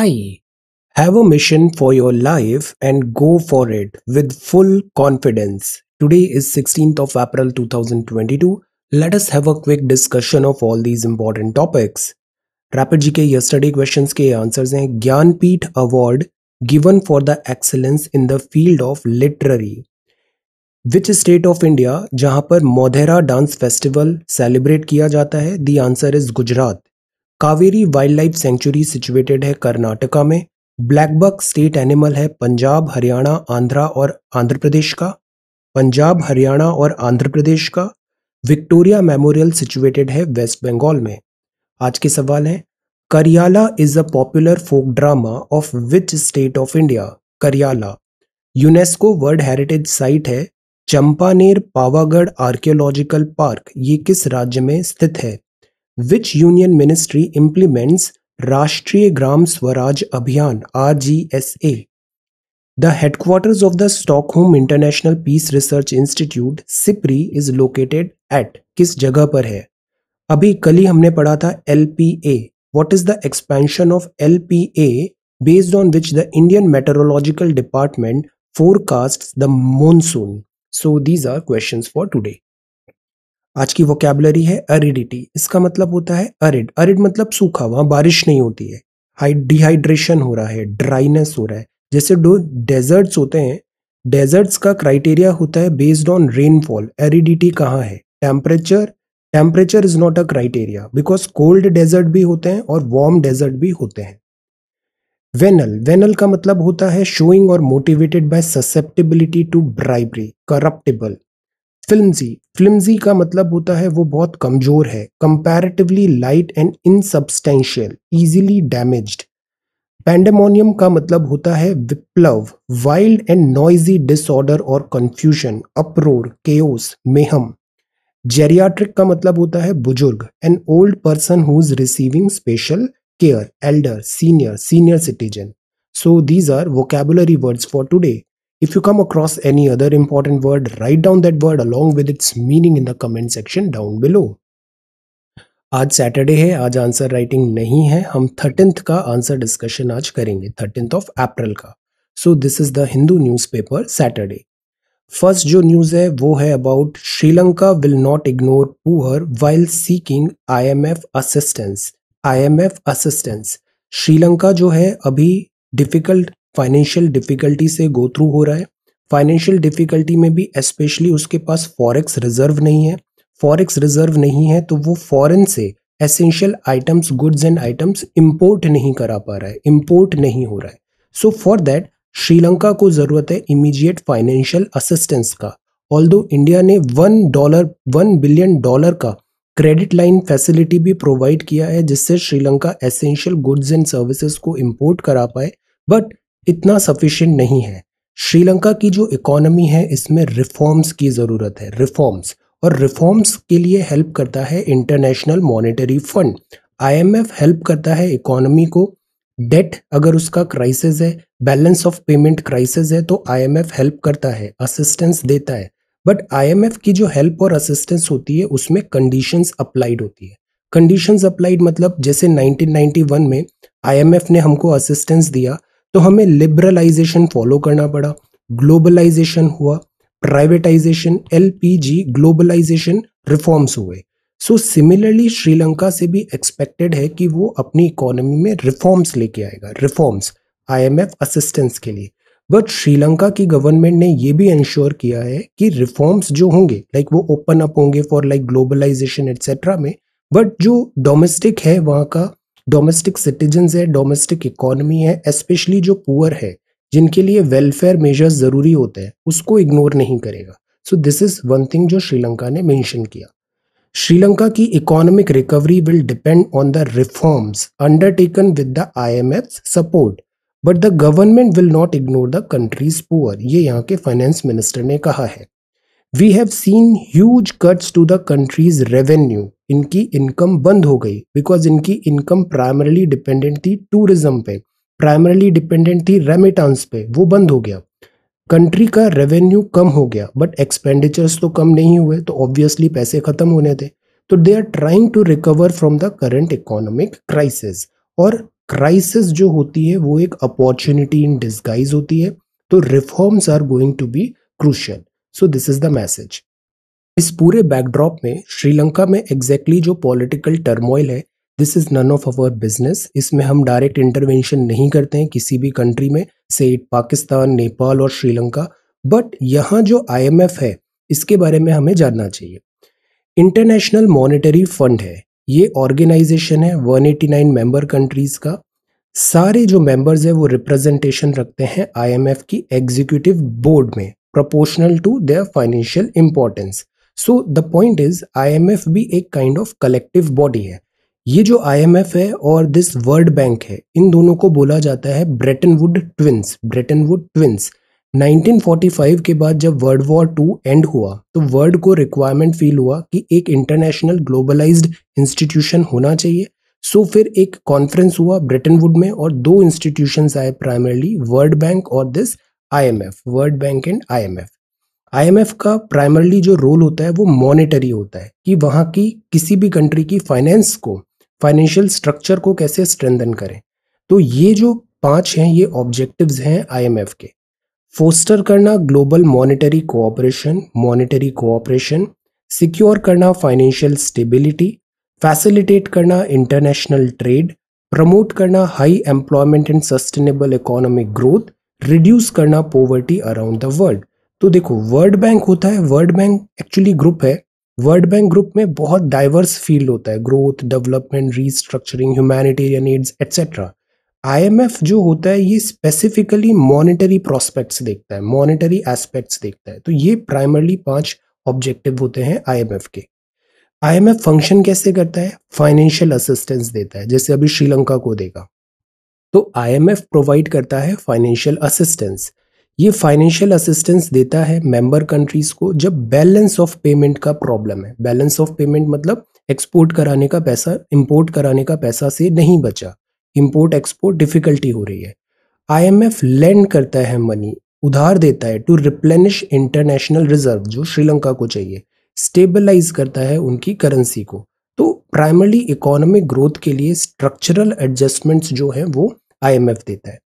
I have a mission for your life and go for it with full confidence. Today is 16th of April 2022. Let us have a quick discussion of all these important topics. Rapid G K yesterday question के answers हैं Jnanpith award given for the excellence in the field of literary which state of India जहां पर Modhera dance festival celebrate किया जाता है the answer is Gujarat Kaveri wildlife sanctuary situated है कर्नाटका में blackbuck state animal है पंजाब हरियाणा आंध्रा और आंध्र प्रदेश का पंजाब हरियाणा और आंध्र प्रदेश का विक्टोरिया मेमोरियल सिचुएटेड है वेस्ट बंगाल में आज के सवाल हैं Kariyala is a popular folk drama of which state of India Kariyala UNESCO world heritage site है चंपानेर पावागढ़ आर्कियोलॉजिकल पार्क ये किस राज्य में स्थित है which union ministry implements Rashtriya Gram Swaraj Abhiyan RGSA? The headquarters of the Stockholm International Peace Research Institute SIPRI is located at किस जगह पर है अभी कल ही हमने पढ़ा था L P A what is the expansion of L P A based on which the Indian meteorological department forecast the monsoon. So these are questions for today. आज की वोकेबलरी है अरिडिटी इसका मतलब होता है अरिड अरिड मतलब सूखा वहां बारिश नहीं होती है डिहाइड्रेशन हो रहा है ड्राइनेस हो रहा है जैसे डो डेजर्ट्स होते हैं डेजर्ट्स का क्राइटेरिया होता है बेस्ड ऑन रेनफॉल एरिडिटी कहाँ है temperature temperature is not a criteria because cold desert भी होते हैं और वार्म डेजर्ट भी होते हैं वेनल वेनल का मतलब होता है शोइंग और motivated by susceptibility to bribery corruptible flimsy flimsy का मतलब होता है वो बहुत कमजोर है comparatively light and insubstantial easily damaged pandemonium का मतलब होता है विप्लव वाइल्ड एंड नॉइजी डिसऑर्डर और confusion uproar chaos mayhem geriatric का मतलब होता है बुजुर्ग an old person who is receiving special care elder senior senior citizen so these are vocabulary words for today If you come across any other important word, write down that word along with its meaning in the comment section down below. आज Saturday है आज answer writing नहीं है हम thirteenth का answer discussion आज करेंगे thirteenth of April का so this is the Hindu newspaper Saturday first जो न्यूज़ है वो है about Sri Lanka will not ignore poor while seeking IMF assistance IMF assistance Sri Lanka जो है अभी डिफिकल्ट फाइनेंशियल डिफिकल्टी से गो थ्रू हो रहा है फाइनेंशियल डिफिकल्टी में भी स्पेशली उसके पास फॉरेक्स रिजर्व नहीं है फॉरेक्स रिजर्व नहीं है तो वो फॉरेन से essential items goods and items import नहीं करा पा रहा है इम्पोर्ट नहीं हो रहा है सो फॉर दैट श्रीलंका को ज़रूरत है इमीजिएट फाइनेंशियल असिस्टेंस का ऑल इंडिया ने one dollar one billion dollar का क्रेडिट लाइन फैसिलिटी भी प्रोवाइड किया है जिससे Sri Lanka essential goods and services को इम्पोर्ट करा पाए बट इतना सफिशिएंट नहीं है श्रीलंका की जो इकोनॉमी है इसमें रिफॉर्म्स की ज़रूरत है रिफॉर्म्स और रिफॉर्म्स के लिए हेल्प करता है international monetary fund IMF help करता है इकोनॉमी को डेट अगर उसका क्राइसिस है बैलेंस ऑफ पेमेंट क्राइसिस है तो आईएमएफ हेल्प करता है असिस्टेंस देता है बट आईएमएफ की जो हेल्प और असिस्टेंस होती है उसमें कंडीशंस अप्लाइड होती है कंडीशंस अप्लाइड मतलब जैसे 1991 में आईएमएफ ने हमको असिस्टेंस दिया तो हमें लिबरलाइजेशन फॉलो करना पड़ा ग्लोबलाइजेशन हुआ प्राइवेटाइजेशन एलपीजी ग्लोबलाइजेशन रिफॉर्म्स हुए सो सिमिलरली श्रीलंका से भी एक्सपेक्टेड है कि वो अपनी इकोनॉमी में रिफॉर्म्स लेके आएगा रिफॉर्म्स आईएमएफ असिस्टेंस के लिए बट श्रीलंका की गवर्नमेंट ने ये भी इंश्योर किया है कि रिफॉर्म्स जो होंगे लाइक like वो ओपन अप होंगे फॉर लाइक ग्लोबलाइजेशन एट्सेट्रा में बट जो डोमेस्टिक है वहाँ का डोमेस्टिक सिटीजन है डोमेस्टिक इकोनॉमी है स्पेशली जो पुअर है जिनके लिए वेलफेयर मेजर्स ज़रूरी होते हैं उसको इग्नोर नहीं करेगा so this is one thing जो श्रीलंका ने मेंशन किया श्रीलंका की economic recovery will depend on the reforms undertaken with the IMF support but the government will not ignore the country's poor ये यहाँ के फाइनेंस मिनिस्टर ने कहा है we have seen huge cuts to the country's revenue इनकी income बंद हो गई बिकॉज इनकी इनकम प्राइमरली डिपेंडेंट थी टूरिज्म पे प्राइमरली डिपेंडेंट थी रेमिटांस पे वो बंद हो गया कंट्री का रेवेन्यू कम हो गया बट एक्सपेंडिचर्स तो कम नहीं हुए तो ऑब्वियसली पैसे खत्म होने थे तो they are trying to recover from the current economic crisis और क्राइसिस जो होती है वो एक अपॉर्चुनिटी इन डिस्गाइज होती है तो reforms are going to be crucial so this is the message इस पूरे बैकड्रॉप में श्रीलंका में एग्जैक्टली exactly जो पॉलिटिकल टर्मोइल है this is none of our business इसमें हम डायरेक्ट इंटरवेंशन नहीं करते हैं किसी भी कंट्री में से पाकिस्तान नेपाल और श्रीलंका बट यहाँ जो एफ है इसके बारे में हमें जानना चाहिए इंटरनेशनल मॉनेटरी फंड है ये ऑर्गेनाइजेशन है 189 मेंबर कंट्रीज का सारे जो मेंबर्स है वो रिप्रेजेंटेशन रखते हैं आईएमएफ की एग्जीक्यूटिव बोर्ड में proportional to their financial importance. So the point is IMF भी एक kind of collective body है ये जो IMF है और दिस वर्ल्ड बैंक है इन दोनों को बोला जाता है वुड ट्विंस वुड ट्विंस 1945 के बाद जब वर्ल्ड वॉर टू एंड हुआ तो वर्ल्ड को रिक्वायरमेंट फील हुआ कि एक इंटरनेशनल ग्लोबलाइज्ड इंस्टीट्यूशन होना चाहिए सो so, फिर एक कॉन्फ्रेंस हुआ ब्रिटेनवुड में और दो इंस्टीट्यूशंस आए प्राइमरली वर्ल्ड बैंक और this IMF World Bank and IMF IMF का प्राइमरली जो रोल होता है वो मॉनेटरी होता है कि वहाँ की किसी भी कंट्री की फाइनेंस को फाइनेंशियल स्ट्रक्चर को कैसे स्ट्रेंथन करें तो ये जो पांच हैं ये ऑब्जेक्टिव्स हैं आईएमएफ के फोस्टर करना global monetary cooperation monetary cooperation secure करना फाइनेंशियल स्टेबिलिटी फैसिलिटेट करना इंटरनेशनल ट्रेड प्रमोट करना high employment and sustainable economic growth reduce करना पॉवर्टी अराउंड द वर्ल्ड तो देखो वर्ल्ड बैंक होता है वर्ल्ड बैंक एक्चुअली ग्रुप है वर्ल्ड बैंक ग्रुप में बहुत डाइवर्स फील्ड होता है growth development restructuring humanitarian aids etcetera IMF जो होता है ये स्पेसिफिकली मॉनिटरी प्रोस्पेक्ट्स देखता है मॉनिटरी एस्पेक्ट्स देखता है तो ये प्राइमरली पांच ऑब्जेक्टिव होते हैं आईएमएफ के आईएमएफ फंक्शन कैसे करता है फाइनेंशियल असिस्टेंस देता है जैसे अभी श्रीलंका को देगा तो आईएमएफ प्रोवाइड करता है फाइनेंशियल असिस्टेंस ये फाइनेंशियल असिस्टेंस देता है मेंबर कंट्रीज को जब बैलेंस ऑफ पेमेंट का प्रॉब्लम है बैलेंस ऑफ पेमेंट मतलब एक्सपोर्ट कराने का पैसा इंपोर्ट कराने का पैसा से नहीं बचा इंपोर्ट एक्सपोर्ट डिफिकल्टी हो रही है आईएमएफ लैंड करता है मनी उधार देता है टू रिप्लेनिश इंटरनेशनल रिजर्व जो श्रीलंका को चाहिए स्टेबलाइज करता है उनकी करेंसी को प्राइमरली इकोनॉमिक ग्रोथ के लिए स्ट्रक्चरल एडजस्टमेंट्स जो हैं वो आईएमएफ देता है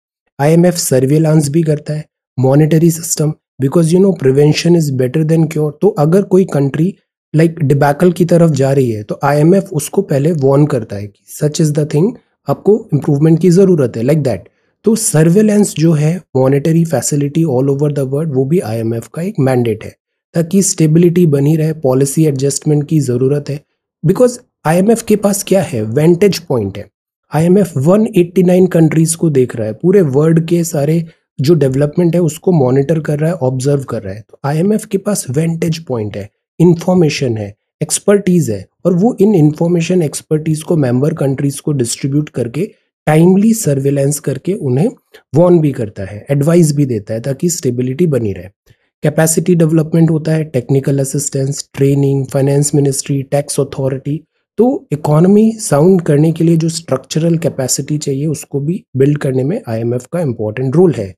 आईएमएफ सर्वेलांस भी करता है monetary system because you know prevention is better than cure तो अगर कोई कंट्री लाइक डिबैकल की तरफ जा रही है तो आईएमएफ उसको पहले वॉर्न करता है कि सच इज़ द थिंग आपको इम्प्रूवमेंट की ज़रूरत है लाइक like दैट तो सर्वेलेंस जो है monetary facility all over the world वो भी आईएमएफ का एक मैंडेट है ताकि स्टेबिलिटी बनी रहे पॉलिसी एडजस्टमेंट की ज़रूरत है बिकॉज आईएमएफ के पास क्या है वेंटेज पॉइंट है आईएमएफ 189 कंट्रीज को देख रहा है पूरे वर्ल्ड के सारे जो डेवलपमेंट है उसको मॉनिटर कर रहा है ऑब्जर्व कर रहा है तो आईएमएफ के पास वेंटेज पॉइंट है इंफॉर्मेशन है एक्सपर्टीज है और वो इन इंफॉर्मेशन एक्सपर्टीज को मेंबर कंट्रीज को डिस्ट्रीब्यूट करके टाइमली सर्वेलेंस करके उन्हें वॉर्न भी करता है एडवाइस भी देता है ताकि स्टेबिलिटी बनी रहे कैपेसिटी डेवलपमेंट होता है technical assistance training finance ministry tax authority तो इकोनॉमी साउंड करने के लिए जो स्ट्रक्चरल कैपेसिटी चाहिए उसको भी बिल्ड करने में आईएमएफ का इम्पोर्टेंट रोल है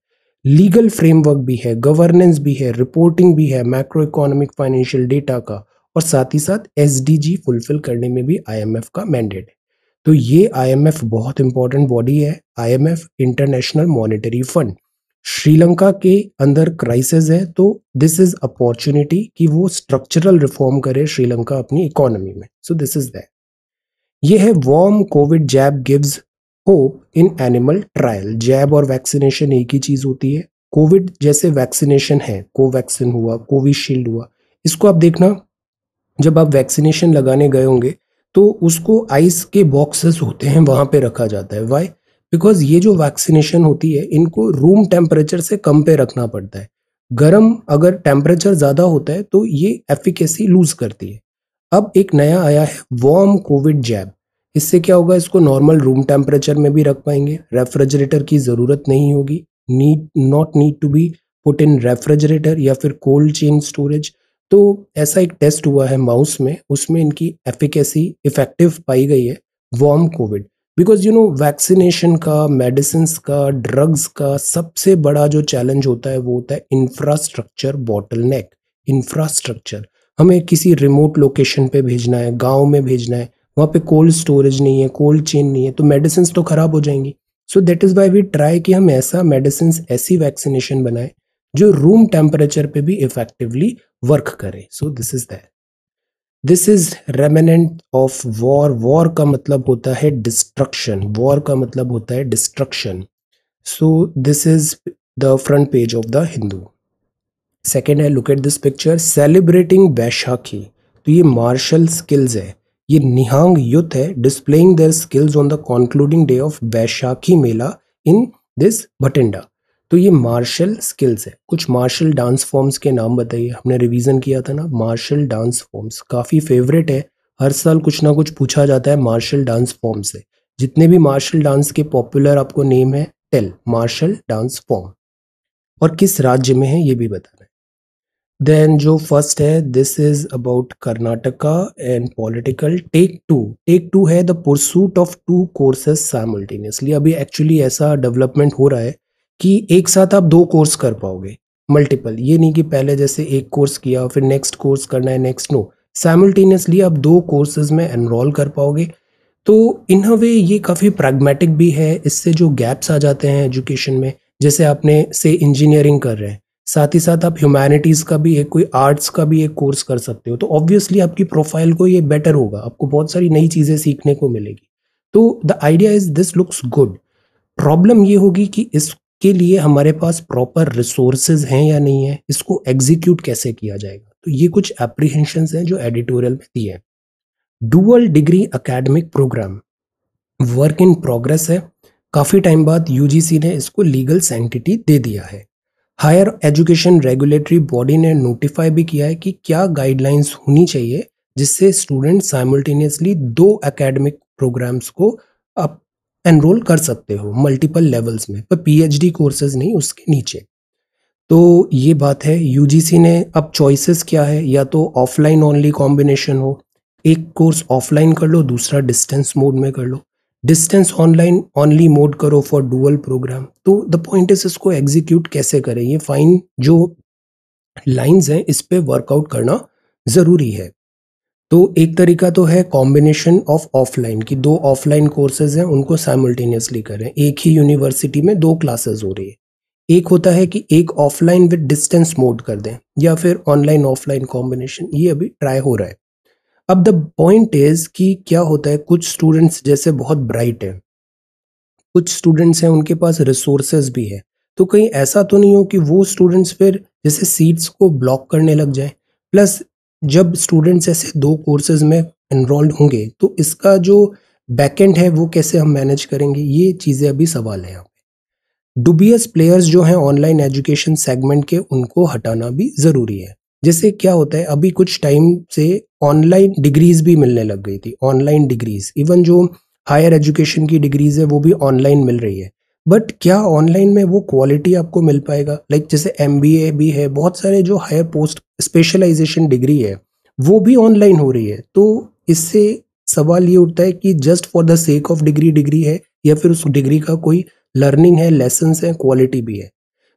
लीगल फ्रेमवर्क भी है गवर्नेंस भी है रिपोर्टिंग भी है मैक्रो इकोनॉमिक फाइनेंशियल डेटा का और साथ ही साथ एस फुलफिल करने में भी आईएमएफ का मैंडेट है तो ये आई बहुत इंपॉर्टेंट बॉडी है आई इंटरनेशनल मॉनिटरी फंड श्रीलंका के अंदर क्राइसिस है तो दिस इज अपॉर्चुनिटी कि वो स्ट्रक्चरल रिफॉर्म करे श्रीलंका अपनी इकोनॉमी में सो दिस इज दैट ये है warm COVID jab gives hope in animal trial jab और वैक्सीनेशन एक ही चीज होती है कोविड जैसे वैक्सीनेशन है कोवैक्सीन हुआ कोविशील्ड हुआ इसको आप देखना जब आप वैक्सीनेशन लगाने गए होंगे तो उसको आइस के बॉक्सेस होते हैं वहां पे रखा जाता है वाई बिकॉज ये जो वैक्सीनेशन होती है इनको रूम टेम्परेचर से कम पे रखना पड़ता है गर्म अगर टेम्परेचर ज़्यादा होता है तो ये एफिकेसी लूज करती है अब एक नया आया है वार्म कोविड जैब इससे क्या होगा इसको नॉर्मल रूम टेम्परेचर में भी रख पाएंगे रेफ्रिजरेटर की ज़रूरत नहीं होगी need not need to be put in refrigerator या फिर कोल्ड चेन स्टोरेज तो ऐसा एक टेस्ट हुआ है माउस में उसमें इनकी एफिकेसी इफेक्टिव पाई गई है warm COVID because you know vaccination का मेडिसिन का ड्रग्स का सबसे बड़ा जो चैलेंज होता है वो होता है इंफ्रास्ट्रक्चर बॉटल नेक इंफ्रास्ट्रक्चर हमें किसी रिमोट लोकेशन पे भेजना है गांव में भेजना है वहाँ पे कोल्ड स्टोरेज नहीं है कोल्ड चेन नहीं है तो मेडिसिन तो ख़राब हो जाएंगी so that is why we try कि हम ऐसा मेडिसिन ऐसी वैक्सीनेशन बनाए जो रूम टेम्परेचर पे भी इफेक्टिवली वर्क करे so this is that this is remnant of war war का मतलब होता है डिस्ट्रक्शन वॉर का मतलब होता है destruction so this is the front page of the Hindu second है look at this picture celebrating Baisakhi तो ये मार्शल स्किल्स है ये निहांग यूथ है displaying their skills on the concluding day of Baisakhi mela in this Bathinda तो ये मार्शल स्किल्स है कुछ मार्शल डांस फॉर्म्स के नाम बताइए हमने रिवीजन किया था ना मार्शल डांस फॉर्म्स काफ़ी फेवरेट है हर साल कुछ ना कुछ पूछा जाता है मार्शल डांस फॉर्म से जितने भी मार्शल डांस के पॉपुलर आपको नेम है टेल मार्शल डांस फॉर्म और किस राज्य में है ये भी बताना है देन जो फर्स्ट है this is about Karnataka and political take two take two है the of two courses simultaneously अभी एक्चुअली ऐसा डेवलपमेंट हो रहा है कि एक साथ आप दो कोर्स कर पाओगे मल्टीपल ये नहीं कि पहले जैसे एक कोर्स किया फिर नेक्स्ट कोर्स करना है नेक्स्ट नो साइमल्टेनियसली आप दो कोर्सेज में एनरोल कर पाओगे तो इन अ वे ये काफ़ी प्रैग्मेटिक भी है इससे जो गैप्स आ जाते हैं एजुकेशन में जैसे आपने से इंजीनियरिंग कर रहे हैं साथ ही साथ आप ह्यूमैनिटीज़ का भी एक कोई आर्ट्स का भी एक कोर्स कर सकते हो तो ऑब्वियसली आपकी प्रोफाइल को ये बेटर होगा आपको बहुत सारी नई चीज़ें सीखने को मिलेगी तो the idea is this looks good problem ये होगी कि इस के लिए हमारे पास प्रॉपर रिसोर्सेज हैं या नहीं है इसको एग्जीक्यूट कैसे किया जाएगा तो ये कुछ एप्रीहेंशन हैं जो एडिटोरियल में दिए हैं dual degree academic program work in progress है काफ़ी टाइम बाद यूजीसी ने इसको लीगल सेंटिटी दे दिया है हायर एजुकेशन रेगुलेटरी बॉडी ने नोटिफाई भी किया है कि क्या गाइडलाइंस होनी चाहिए जिससे स्टूडेंट साइमल्टेनियसली दो एकेडमिक प्रोग्राम्स को अप एनरोल कर सकते हो मल्टीपल लेवल्स में पर पीएचडी कोर्सेज नहीं उसके नीचे तो ये बात है यूजीसी ने अब चॉइसेस क्या है या तो ऑफलाइन ओनली कॉम्बिनेशन हो एक कोर्स ऑफलाइन कर लो दूसरा डिस्टेंस मोड में कर लो डिस्टेंस ऑनलाइन ऑनली मोड करो फॉर डुअल प्रोग्राम तो द पॉइंट इज इसको एग्जीक्यूट कैसे करें ये फाइन जो लाइंस हैं इस पर वर्कआउट करना ज़रूरी है तो एक तरीका तो है कॉम्बिनेशन ऑफ ऑफलाइन की दो ऑफलाइन कोर्सेज हैं उनको साइमल्टेनियसली करें एक ही यूनिवर्सिटी में दो क्लासेस हो रही है एक होता है कि एक ऑफलाइन विद डिस्टेंस मोड कर दें या फिर ऑनलाइन ऑफलाइन कॉम्बिनेशन ये अभी ट्राई हो रहा है अब द पॉइंट इज कि क्या होता है कुछ स्टूडेंट्स जैसे बहुत ब्राइट हैं कुछ स्टूडेंट्स हैं उनके पास रिसोर्सेज भी है तो कहीं ऐसा तो नहीं हो कि वो स्टूडेंट्स फिर जैसे सीट्स को ब्लॉक करने लग जाए प्लस जब स्टूडेंट्स ऐसे दो कोर्सेज में इनरोल्ड होंगे तो इसका जो बैकेंड है वो कैसे हम मैनेज करेंगे ये चीज़ें अभी सवाल है यहाँ पे डुबियस प्लेयर्स जो हैं ऑनलाइन एजुकेशन सेगमेंट के उनको हटाना भी ज़रूरी है जैसे क्या होता है अभी कुछ टाइम से ऑनलाइन डिग्रीज भी मिलने लग गई थी ऑनलाइन डिग्रीज इवन जो हायर एजुकेशन की डिग्रीज है वो भी ऑनलाइन मिल रही है बट क्या ऑनलाइन में वो क्वालिटी आपको मिल पाएगा लाइक like जैसे एम भी है बहुत सारे जो हायर पोस्ट स्पेशलाइजेशन डिग्री है वो भी ऑनलाइन हो रही है तो इससे सवाल ये उठता है कि just for the sake of degree degree है या फिर उस डिग्री का कोई लर्निंग है लेसन है क्वालिटी भी है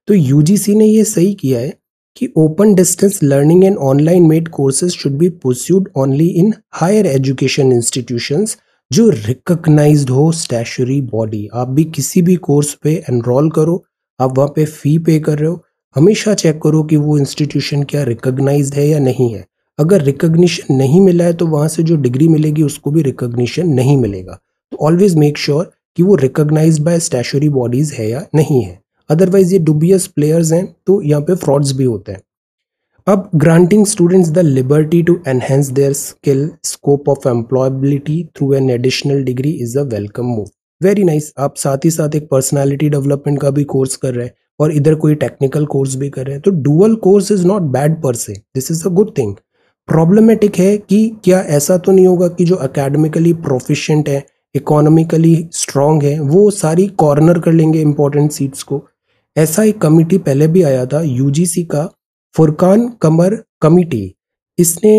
तो यू ने ये सही किया है कि open distance learning and online mode courses should be pursued only in higher education institutions जो रिकग्नाइज्ड हो स्टैशरी बॉडी आप भी किसी भी कोर्स पे एनरोल करो आप वहाँ पे फ़ी पे कर रहे हो हमेशा चेक करो कि वो इंस्टीट्यूशन क्या रिकग्नाइज है या नहीं है अगर रिकग्निशन नहीं मिला है तो वहाँ से जो डिग्री मिलेगी उसको भी रिकग्निशन नहीं मिलेगा तो ऑलवेज मेक श्योर कि वो रिकग्नाइज बाय स्टैशरी बॉडीज़ है या नहीं है अदरवाइज़ ये डुबियस प्लेयर्स हैं तो यहाँ पे फ्रॉड्स भी होते हैं अब granting students the liberty to enhance their skill scope of employability through an additional degree is a welcome move very nice आप साथ ही साथ एक पर्सनालिटी डेवलपमेंट का भी कोर्स कर रहे हैं और इधर कोई टेक्निकल कोर्स भी कर रहे हैं तो dual course is not bad per se this is a good thing problematic है कि क्या ऐसा तो नहीं होगा कि जो अकेडमिकली प्रोफिशेंट है इकोनॉमिकली स्ट्रांग है वो सारी कॉर्नर कर लेंगे इंपॉर्टेंट सीट्स को ऐसा एक कमिटी पहले भी आया था यूजीसी का फुरकान कमर कमिटी इसने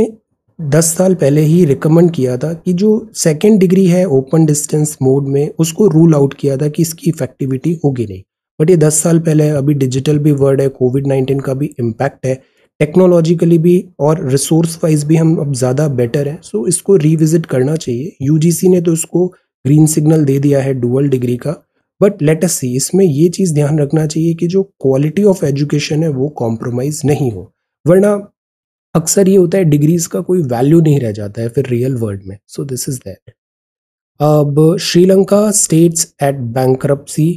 दस साल पहले ही रिकमेंड किया था कि जो सेकेंड डिग्री है ओपन डिस्टेंस मोड में उसको रूल आउट किया था कि इसकी इफेक्टिविटी होगी नहीं बट ये दस साल पहले अभी डिजिटल भी वर्ड है कोविड नाइन्टीन का भी इम्पैक्ट है टेक्नोलॉजिकली भी और रिसोर्स वाइज भी हम अब ज़्यादा बेटर हैं सो इसको रिविजिट करना चाहिए यू ने तो इसको ग्रीन सिग्नल दे दिया है डुअल डिग्री का बट लेट अस सी इसमें ये चीज़ ध्यान रखना चाहिए कि जो क्वालिटी ऑफ एजुकेशन है वो कॉम्प्रोमाइज़ नहीं हो वरना अक्सर ये होता है डिग्रीज का कोई वैल्यू नहीं रह जाता है फिर रियल वर्ल्ड में सो दिस इज़ दैट अब Sri Lanka states at bankruptcy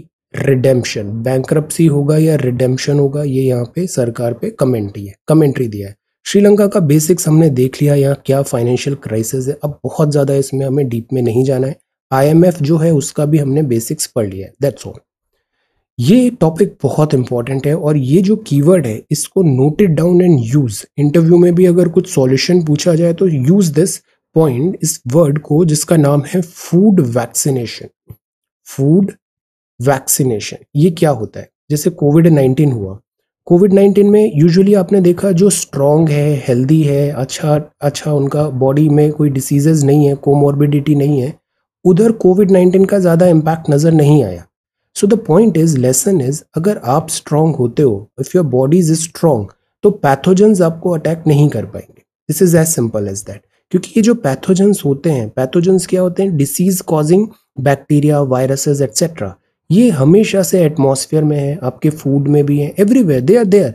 redemption bankruptcy होगा या रिडेम्पशन होगा ये यहाँ पे सरकार पे कमेंट्री है कमेंट्री दिया है श्रीलंका का बेसिक्स हमने देख लिया यहाँ क्या फाइनेंशियल क्राइसिस है अब बहुत ज़्यादा इसमें हमें डीप में नहीं जाना है आईएमएफ जो है उसका भी हमने बेसिक्स पढ़ लिया है दैट्स ऑल ये टॉपिक बहुत इंपॉर्टेंट है और ये जो कीवर्ड है इसको noted down and use interview में भी अगर कुछ सॉल्यूशन पूछा जाए तो यूज दिस पॉइंट इस वर्ड को जिसका नाम है फूड वैक्सीनेशन फूड वैक्सीनेशन ये क्या होता है जैसे कोविड नाइन्टीन हुआ कोविड नाइन्टीन में यूजुअली आपने देखा जो स्ट्रांग है हेल्दी है अच्छा अच्छा उनका बॉडी में कोई डिसीजेज नहीं है कोमॉर्बिडिटी नहीं है उधर कोविड नाइन्टीन का ज़्यादा इम्पैक्ट नज़र नहीं आया so the point is lesson is अगर आप स्ट्रांग होते हो if your body is strong तो पैथोजेंस आपको अटैक नहीं कर पाएंगे this is as simple as that क्योंकि ये जो पैथोजेंस होते हैं पैथोजेंस क्या होते हैं disease causing bacteria viruses etcetera ये हमेशा से एटमोसफियर में है आपके फूड में भी है everywhere they are there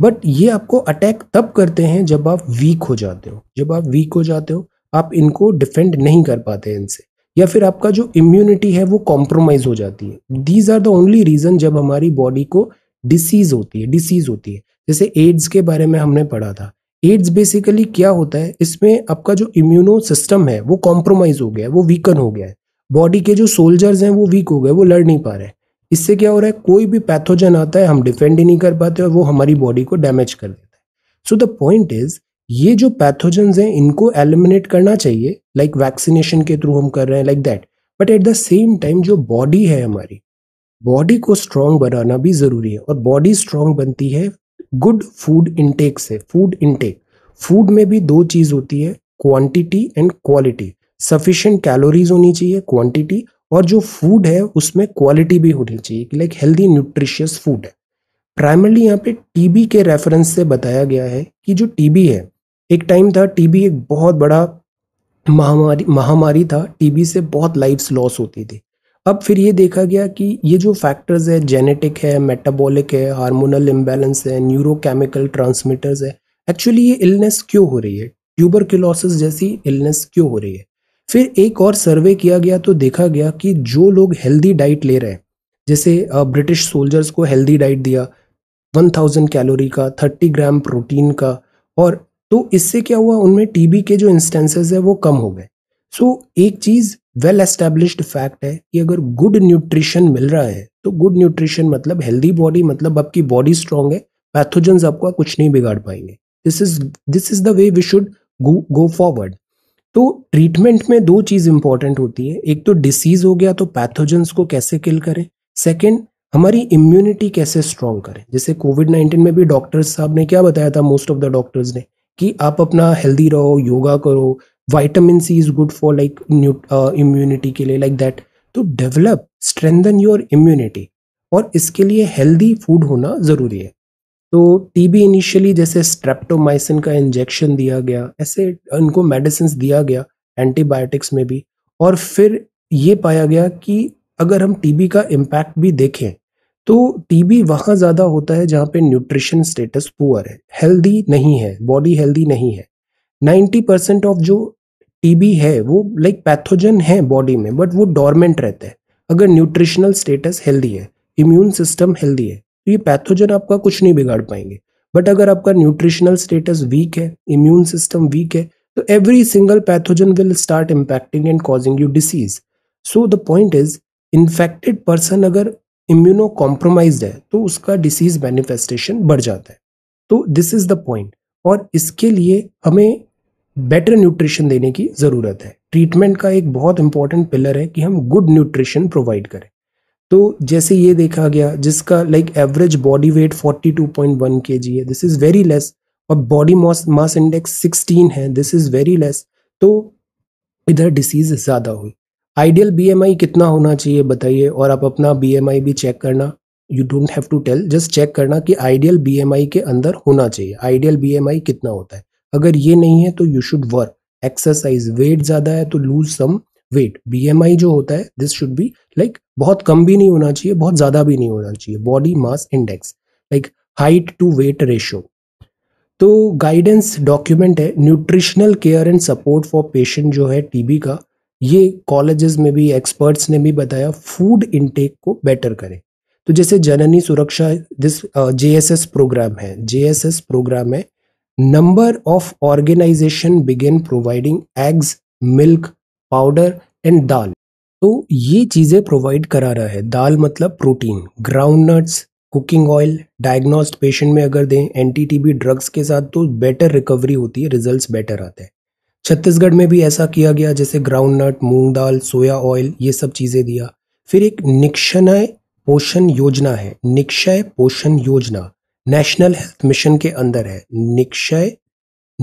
but ये आपको अटैक तब करते हैं जब आप वीक हो जाते हो जब आप वीक हो जाते हो आप इनको डिफेंड नहीं कर पाते इनसे या फिर आपका जो इम्यूनिटी है वो कॉम्प्रोमाइज हो जाती है these are the only reason जब हमारी बॉडी को डिसीज होती है डिसीज होती है जैसे एड्स के बारे में हमने पढ़ा था एड्स बेसिकली क्या होता है इसमें आपका जो इम्यूनो सिस्टम है वो कॉम्प्रोमाइज हो गया है वो वीकन हो गया है बॉडी के जो सोल्जर्स हैं वो वीक हो गए वो लड़ नहीं पा रहे इससे क्या हो रहा है कोई भी पैथोजन आता है हम डिफेंड ही नहीं कर पाते और वो हमारी बॉडी को डैमेज कर देता है सो द पॉइंट इज ये जो पैथोजन हैं इनको एलिमिनेट करना चाहिए लाइक like वैक्सीनेशन के थ्रू हम कर रहे हैं like that but at the same time जो बॉडी है हमारी बॉडी को स्ट्रांग बनाना भी ज़रूरी है और बॉडी स्ट्रांग बनती है गुड फूड इनटेक से फूड इनटेक फूड में भी दो चीज़ होती है quantity and quality sufficient calories होनी चाहिए क्वांटिटी और जो फूड है उसमें क्वालिटी भी होनी चाहिए कि लाइक हेल्दी न्यूट्रिशियस फूड है प्राइमरली यहाँ पे टीबी के रेफरेंस से बताया गया है कि जो टीबी है एक टाइम था टीबी एक बहुत बड़ा महामारी महामारी था टीबी से बहुत लाइफ लॉस होती थी अब फिर ये देखा गया कि ये जो फैक्टर्स है जेनेटिक है मेटाबॉलिक है हार्मोनल इम्बेलेंस है न्यूरोकेमिकल ट्रांसमीटर्स है एक्चुअली ये इलनेस क्यों हो रही है ट्यूबर जैसी इलनेस क्यों हो रही है फिर एक और सर्वे किया गया तो देखा गया कि जो लोग हेल्दी डाइट ले रहे हैं जैसे ब्रिटिश सोल्जर्स को हेल्दी डाइट दिया 1000 कैलोरी का 30 ग्राम प्रोटीन का और तो इससे क्या हुआ उनमें टीबी के जो इंस्टेंसेस है वो कम हो गए सो so, एक चीज़ वेल एस्टेब्लिश्ड फैक्ट है कि अगर गुड न्यूट्रिशन मिल रहा है तो गुड न्यूट्रिशन मतलब हेल्दी बॉडी मतलब आपकी बॉडी स्ट्रांग है पैथोजन्स आपका कुछ नहीं बिगाड़ पाएंगे this is this is the way we should go forward तो ट्रीटमेंट में दो चीज़ इंपॉर्टेंट होती है एक तो डिसीज हो गया तो पैथोजन्स को कैसे किल करें सेकेंड हमारी इम्यूनिटी कैसे स्ट्रांग करें जैसे कोविड नाइन्टीन में भी डॉक्टर्स साहब ने क्या बताया था मोस्ट ऑफ द डॉक्टर्स ने कि आप अपना हेल्दी रहो योगा करो vitamin C is good for like immunity के लिए लाइक like दैट तो डेवलप स्ट्रेंथन योर इम्यूनिटी और इसके लिए हेल्दी फूड होना ज़रूरी है तो टीबी इनिशियली जैसे स्ट्रेप्टोमाइसिन का इंजेक्शन दिया गया ऐसे uh, इनको मेडिसिन दिया गया एंटीबायोटिक्स में भी और फिर ये पाया गया कि अगर हम टीबी का इम्पैक्ट भी देखें तो टीबी वहाँ ज़्यादा होता है जहाँ पे न्यूट्रिशन स्टेटस पुअर है हेल्दी नहीं है बॉडी हेल्दी नहीं है नाइन्टी परसेंट ऑफ जो टीबी है वो लाइक पैथोजन है बॉडी में बट वो डॉर्मेंट रहते हैं अगर न्यूट्रिशनल स्टेटस हेल्दी है इम्यून सिस्टम हेल्दी है तो ये पैथोजन आपका कुछ नहीं बिगाड़ पाएंगे बट अगर आपका न्यूट्रिशनल स्टेटस वीक है इम्यून सिस्टम वीक है तो every single pathogen will start impacting and causing you disease so the point is infected person अगर इम्यूनो कॉम्प्रोमाइज है तो उसका डिसीज मैनिफेस्टेशन बढ़ जाता है तो दिस इज द पॉइंट और इसके लिए हमें बेटर न्यूट्रिशन देने की ज़रूरत है ट्रीटमेंट का एक बहुत इंपॉर्टेंट पिलर है कि हम गुड न्यूट्रिशन प्रोवाइड करें तो जैसे ये देखा गया जिसका like average body weight 42.1 KG है दिस इज़ वेरी लेस और बॉडी मास मास इंडेक्स 16 है दिस इज़ वेरी लेस तो इधर डिसीज ज़्यादा हुई आइडियल बी कितना होना चाहिए बताइए और आप अपना बी भी चेक करना you don't have to tell just check करना कि आइडियल बी के अंदर होना चाहिए आइडियल बी कितना होता है अगर ये नहीं है तो you should work exercise weight ज़्यादा है तो लूज सम वेट बी जो होता है दिस शुड बी लाइक बहुत कम भी नहीं होना चाहिए बहुत ज़्यादा भी नहीं होना चाहिए body mass index like height to weight ratio तो गाइडेंस डॉक्यूमेंट है nutritional care and support for patient जो है टीबी का ये कॉलेजेस में भी एक्सपर्ट्स ने भी बताया फूड इनटेक को बेटर करें तो जैसे Janani Suraksha this JSS program है जेएसएस प्रोग्राम है number of organization begin providing eggs milk powder and dal तो ये चीज़ें प्रोवाइड करा रहा है दाल मतलब protein ground nuts cooking oil diagnosed patient में अगर दें एंटी टीबी ड्रग्स के साथ तो बेटर रिकवरी होती है रिजल्ट्स बेटर आते हैं छत्तीसगढ़ में भी ऐसा किया गया जैसे ग्राउंड नट मूंग दाल सोया ऑयल ये सब चीज़ें दिया फिर एक निक्षणय पोषण योजना है निक्षय पोषण योजना नेशनल हेल्थ मिशन के अंदर है निक्षय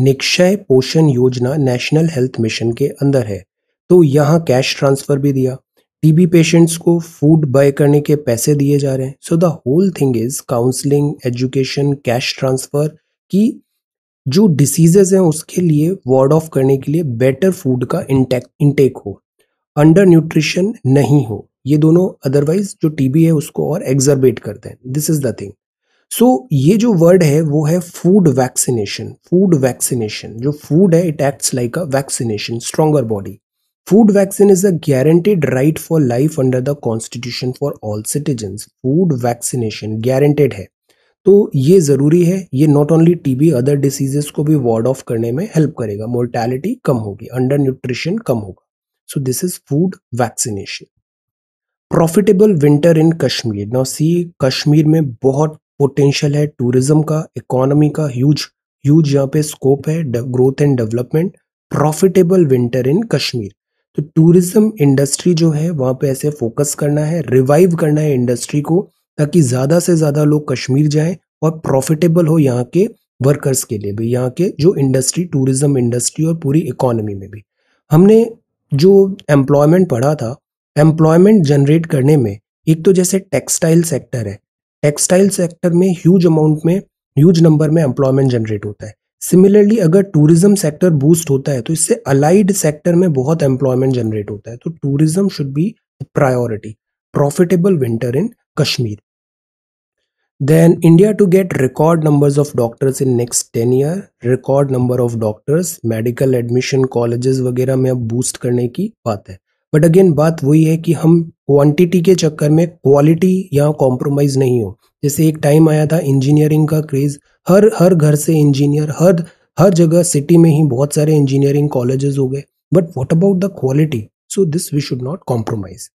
निक्षय पोषण योजना नेशनल हेल्थ मिशन के अंदर है तो यहाँ कैश ट्रांसफर भी दिया टीबी पेशेंट्स को फूड बाय करने के पैसे दिए जा रहे हैं so the whole thing is counselling education cash transfer की जो डिसीजेज हैं उसके लिए वार्ड ऑफ करने के लिए बेटर फूड का इंटेक इंटेक हो अंडर न्यूट्रिशन नहीं हो ये दोनों अदरवाइज जो टीबी है उसको और एग्जर्बेट करते हैं this is the thing so ये जो वर्ड है वो है फूड वैक्सीनेशन फूड वैक्सीनेशन जो फूड है it acts like a vaccination stronger body food vaccine is a guaranteed right for life under the constitution for all citizen food vaccination guaranteed है तो ये ज़रूरी है ये not only TB other diseases को भी वार्ड ऑफ करने में हेल्प करेगा मोर्टैलिटी कम होगी अंडर न्यूट्रिशन कम होगा so this is food vaccination profitable winter in Kashmir now see Kashmir में बहुत पोटेंशियल है टूरिज्म का इकोनॉमी का ह्यूज ह्यूज यहाँ पे स्कोप है growth and development profitable winter in Kashmir तो टूरिज्म इंडस्ट्री जो है वहाँ पे ऐसे फोकस करना है रिवाइव करना है इंडस्ट्री को ताकि ज़्यादा से ज़्यादा लोग कश्मीर जाएं और प्रॉफिटेबल हो यहाँ के वर्कर्स के लिए भी यहाँ के जो इंडस्ट्री टूरिज्म इंडस्ट्री और पूरी इकोनॉमी में भी हमने जो एम्प्लॉयमेंट पढ़ा था एम्प्लॉयमेंट जनरेट करने में एक तो जैसे टेक्सटाइल सेक्टर है टेक्सटाइल सेक्टर में ह्यूज अमाउंट में ह्यूज नंबर में एम्प्लॉयमेंट जनरेट होता है सिमिलरली अगर टूरिज्म सेक्टर बूस्ट होता है तो इससे अलाइड सेक्टर में बहुत एम्प्लॉयमेंट जनरेट होता है तो tourism should be priority profitable winter in Kashmir Then India to get record numbers of doctors in next 10 year record number of doctors medical admission colleges वगैरह में अब बूस्ट करने की बात है बट अगेन बात वही है कि हम क्वांटिटी के चक्कर में क्वालिटी यहाँ कॉम्प्रोमाइज़ नहीं हो जैसे एक टाइम आया था इंजीनियरिंग का क्रेज़ हर हर घर से इंजीनियर हर हर जगह सिटी में ही बहुत सारे इंजीनियरिंग कॉलेजेस हो गए but what about the quality so this we should not compromise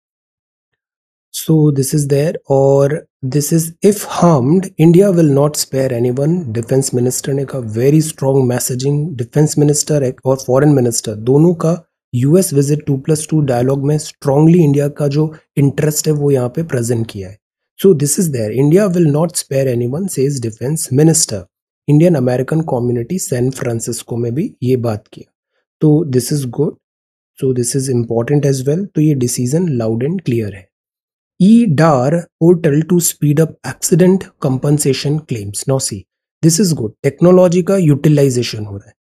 so this is there और this is if harmed India will not spare any one defence minister ने कहा very strong messaging defence minister और foreign minister दोनों का US visit two plus two dialogue में strongly India का जो interest है वो यहाँ पे प्रेजेंट किया है so this is there India will not spare any one says defence minister Indian American community San Francisco में भी ये बात किया तो this is good so this is important as well तो ये डिसीजन लाउड एंड क्लियर है eDAR portal to speed up accident compensation claims. Now see, this is good technology का यूटिलाइजेशन हो रहा है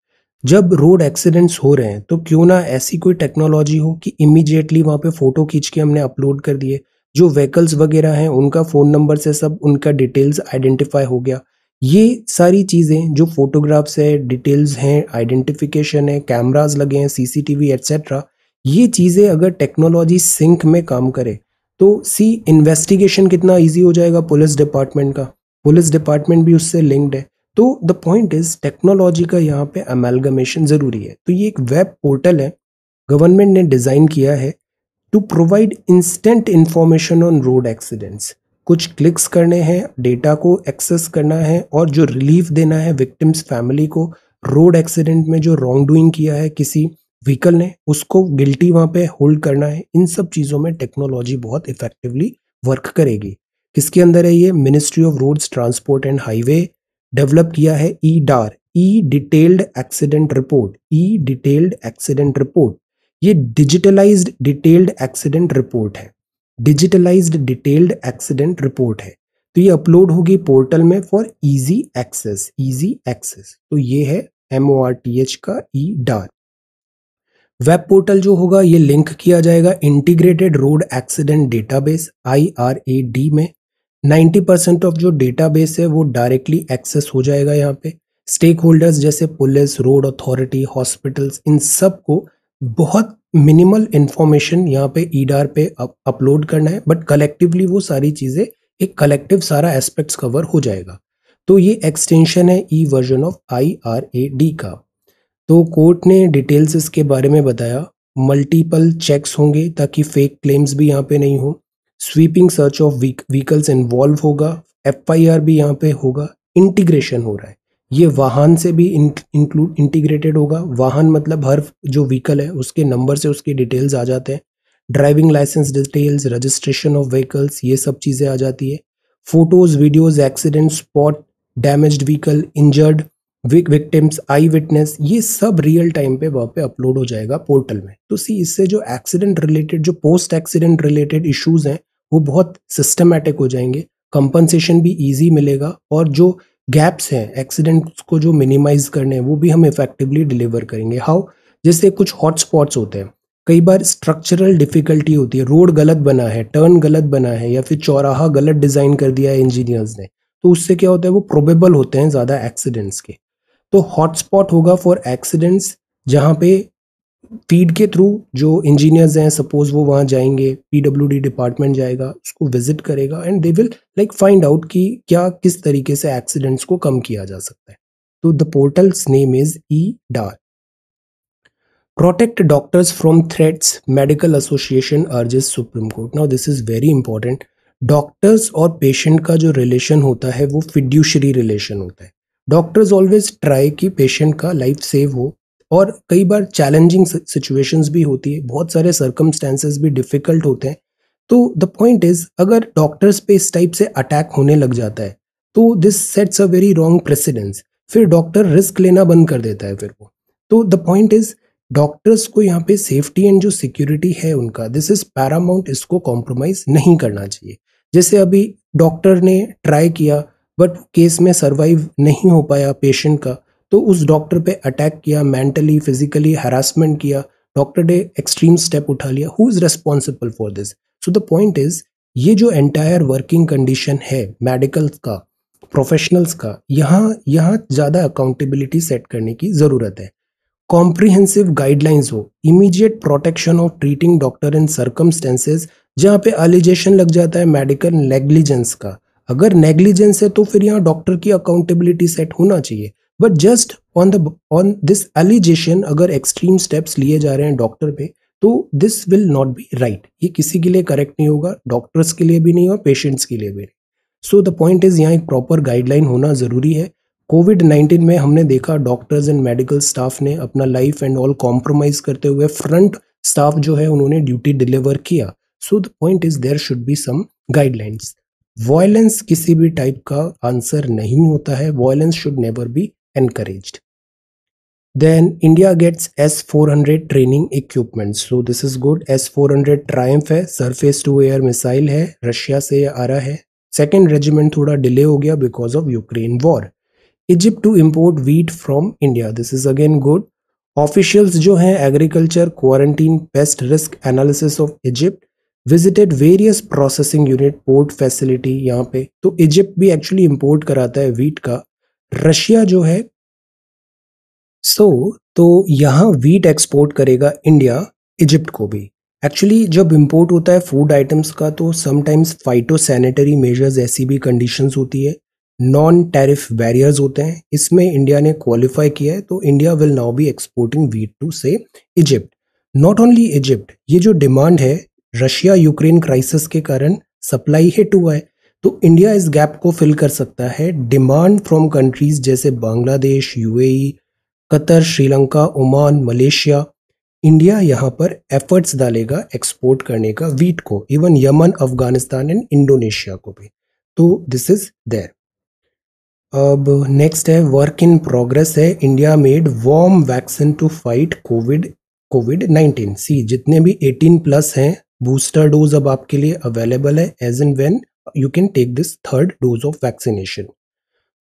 जब रोड एक्सीडेंट्स हो रहे हैं तो क्यों ना ऐसी कोई टेक्नोलॉजी हो कि इमीडिएटली वहाँ पे फोटो खींच के हमने अपलोड कर दिए जो व्हीकल्स वगैरह हैं उनका फ़ोन नंबर से सब उनका डिटेल्स आइडेंटिफाई हो गया ये सारी चीज़ें जो फोटोग्राफ्स है डिटेल्स हैं आइडेंटिफिकेशन है कैमराज लगे हैं सीसीटीवी एक्सेट्रा ये चीज़ें अगर टेक्नोलॉजी सिंक में काम करे तो सी इन्वेस्टिगेशन कितना ईजी हो जाएगा पुलिस डिपार्टमेंट का पुलिस डिपार्टमेंट भी उससे लिंक्ड है तो द पॉइंट इज टेक्नोलॉजी का यहाँ पे अमेलगमेशन ज़रूरी है तो ये एक वेब पोर्टल है गवर्नमेंट ने डिज़ाइन किया है to provide instant information on road accidents कुछ क्लिक्स करने हैं डेटा को एक्सेस करना है और जो रिलीफ देना है विक्टिम्स फैमिली को रोड एक्सीडेंट में जो रॉन्ग डूइंग किया है किसी व्हीकल ने उसको गिल्टी वहां पे होल्ड करना है इन सब चीज़ों में टेक्नोलॉजी बहुत इफेक्टिवली वर्क करेगी किसके अंदर है ये ministry of roads transport and highway develop किया है e DAR e detailed accident report e detailed accident report ये डिजिटलाइज्ड डिटेल्ड एक्सीडेंट रिपोर्ट है डिजिटलाइज्ड डिटेल्ड एक्सीडेंट रिपोर्ट है तो ये अपलोड होगी पोर्टल में for easy access easy access तो ये है एम का ई डार वेब पोर्टल जो होगा ये लिंक किया जाएगा integrated road accident database IRAD में 90 परसेंट ऑफ जो डेटाबेस है वो डायरेक्टली एक्सेस हो जाएगा यहाँ पे स्टेक होल्डर्स जैसे पुलिस रोड अथॉरिटी हॉस्पिटल्स इन सब को बहुत मिनिमल इन्फॉर्मेशन यहाँ पे ईडार e पे अपलोड करना है बट कलेक्टिवली वो सारी चीज़ें एक कलेक्टिव सारा एस्पेक्ट्स कवर हो जाएगा तो ये एक्सटेंशन है e version of I R A D का तो कोर्ट ने डिटेल्स इसके बारे में बताया मल्टीपल चेक्स होंगे ताकि फेक क्लेम्स भी यहाँ पे नहीं हो sweeping search of vehicles involve होगा एफ भी यहाँ पे होगा इंटीग्रेशन हो रहा है ये वाहन से भी इंक्लूड इंटीग्रेटेड होगा वाहन मतलब हर जो व्हीकल है उसके नंबर से उसके डिटेल्स आ जाते हैं driving licence details registration of vehicles ये सब चीज़ें आ जाती है photos videos accident spot damage vehicle injured vic victims eyewitness ये सब रियल टाइम पे वहाँ पे अपलोड हो जाएगा पोर्टल में तो सी इससे जो एक्सीडेंट रिलेटेड जो पोस्ट एक्सीडेंट रिलेटेड इश्यूज हैं वो बहुत सिस्टमेटिक हो जाएंगे कंपनसेशन भी ईजी मिलेगा और जो गैप्स हैं एक्सीडेंट्स को जो मिनिमाइज करने हैं वो भी हम इफेक्टिवली डिलीवर करेंगे हाउ जैसे कुछ हॉटस्पॉट्स होते हैं कई बार स्ट्रक्चरल डिफिकल्टी होती है रोड गलत बना है टर्न गलत बना है या फिर चौराहा गलत डिज़ाइन कर दिया है इंजीनियर्स ने तो उससे क्या होता है वो प्रोबेबल होते हैं ज़्यादा एक्सीडेंट्स के तो हॉटस्पॉट होगा फॉर एक्सीडेंट्स जहाँ पे फीड के थ्रू जो इंजीनियर्स हैं सपोज वो वहाँ जाएंगे डी डिपार्टमेंट जाएगा उसको विजिट करेगा and they will like find out कि क्या किस तरीके से एक्सीडेंट्स को कम किया जा सकता है तो the portal's name is e DAR protect doctors from threats medical association urges supreme court now this is very important doctors और पेशेंट का जो रिलेशन होता है वो फिड्यूशरी रिलेशन होता है डॉक्टर्स ऑलवेज ट्राई कि पेशेंट का लाइफ सेव हो और कई बार चैलेंजिंग सिचुएशंस भी होती है बहुत सारे सर्कमस्टेंसेस भी डिफ़िकल्ट होते हैं तो द पॉइंट इज अगर डॉक्टर्स पे इस टाइप से अटैक होने लग जाता है तो this sets a very wrong precedence फिर डॉक्टर रिस्क लेना बंद कर देता है फिर वो तो द पॉइंट इज डॉक्टर्स को यहाँ पे सेफ्टी एंड जो सिक्योरिटी है उनका दिस इज पैरामाउंट इसको कॉम्प्रोमाइज नहीं करना चाहिए जैसे अभी डॉक्टर ने ट्राई किया बट केस में सर्वाइव नहीं हो पाया पेशेंट का तो उस डॉक्टर पे अटैक किया मेंटली फिजिकली हरासमेंट किया डॉक्टर ने एक्सट्रीम स्टेप उठा लिया who is responsible for this so the point is ये जो एंटायर वर्किंग कंडीशन है मेडिकल्स का प्रोफेशनल्स का यहाँ यहाँ ज़्यादा अकाउंटेबिलिटी सेट करने की ज़रूरत है कॉम्प्रिहेंसिव गाइडलाइंस हो immediate protection of treating doctor in circumstances जहाँ पे एलिजेशन लग जाता है मेडिकल नेग्लिजेंस का अगर नेग्लिजेंस है तो फिर यहाँ डॉक्टर की अकाउंटेबिलिटी सेट होना चाहिए but just on the on this allegation अगर एक्सट्रीम स्टेप्स लिए जा रहे हैं डॉक्टर पे तो this will not be right ये किसी के लिए करेक्ट नहीं होगा डॉक्टर्स के लिए भी नहीं और पेशेंट्स के लिए भी नहीं सो द पॉइंट इज़ यहाँ एक प्रॉपर गाइडलाइन होना ज़रूरी है कोविड नाइन्टीन में हमने देखा डॉक्टर्स एंड मेडिकल स्टाफ ने अपना लाइफ एंड ऑल कॉम्प्रोमाइज़ करते हुए फ्रंट स्टाफ जो है उन्होंने ड्यूटी डिलीवर किया so the point is there should be some guidelines violence किसी भी टाइप का आंसर नहीं होता है violence should never be encouraged. Then India gets S-400 training equipment. So this is good. S-400 Triumph है surface to air missile है Russia से आ रहा है सेकेंड रेजिमेंट थोड़ा डिले हो गया because of Ukraine war Egypt to import wheat from India this is again good officials जो हैं agriculture quarantine pest risk analysis of Egypt visited various processing unit port facility यहाँ पे तो Egypt भी actually import कराता है wheat का Russia जो है सो so, तो यहाँ वीट एक्सपोर्ट करेगा इंडिया इजिप्ट को भी एक्चुअली जब इम्पोर्ट होता है फूड आइटम्स का तो समटाइम्स फाइटोसैनिटरी मेजर्स ऐसी भी कंडीशंस होती है नॉन टैरिफ बैरियर्स होते हैं इसमें इंडिया ने क्वालिफाई किया है तो India will now be exporting wheat to say Egypt not only Egypt ये जो डिमांड है रशिया यूक्रेन क्राइसिस के कारण सप्लाई हिट हुआ है तो इंडिया इस गैप को फिल कर सकता है डिमांड फ्रॉम कंट्रीज जैसे Bangladesh UAE Qatar Sri Lanka Oman Malaysia India यहाँ पर एफर्ट्स डालेगा एक्सपोर्ट करने का वीट को even Yemen Afghanistan and Indonesia को भी तो दिस इज देयर अब नेक्स्ट है वर्क इन प्रोग्रेस है India made warm vaccine to fight covid covid nineteen see जितने भी एटीन प्लस हैं बूस्टर डोज अब आपके लिए अवेलेबल है as and when you can take this third dose of vaccination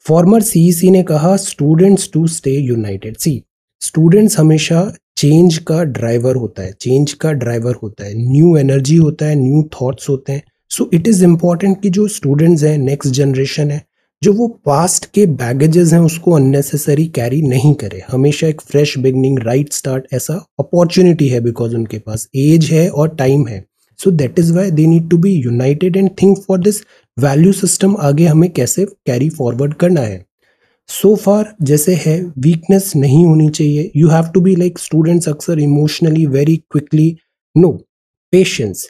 former CEC ने कहा students to stay united see students हमेशा चेंज का ड्राइवर होता है चेंज का ड्राइवर होता है न्यू एनर्जी होता है न्यू थॉट्स होते हैं सो इट इज़ इम्पॉर्टेंट कि जो स्टूडेंट्स हैं नेक्स्ट जनरेशन है जो वो पास्ट के बैगेजेस हैं उसको अननेसेसरी कैरी नहीं करे हमेशा एक फ्रेश बिगनिंग राइट स्टार्ट ऐसा अपॉर्चुनिटी है बिकॉज उनके पास एज है और टाइम है so that is why they need to be united and think for this value system आगे हमें कैसे कैरी फॉरवर्ड करना है सो so फार जैसे है वीकनेस नहीं होनी चाहिए you have to be like students अक्सर emotionally very quickly no patience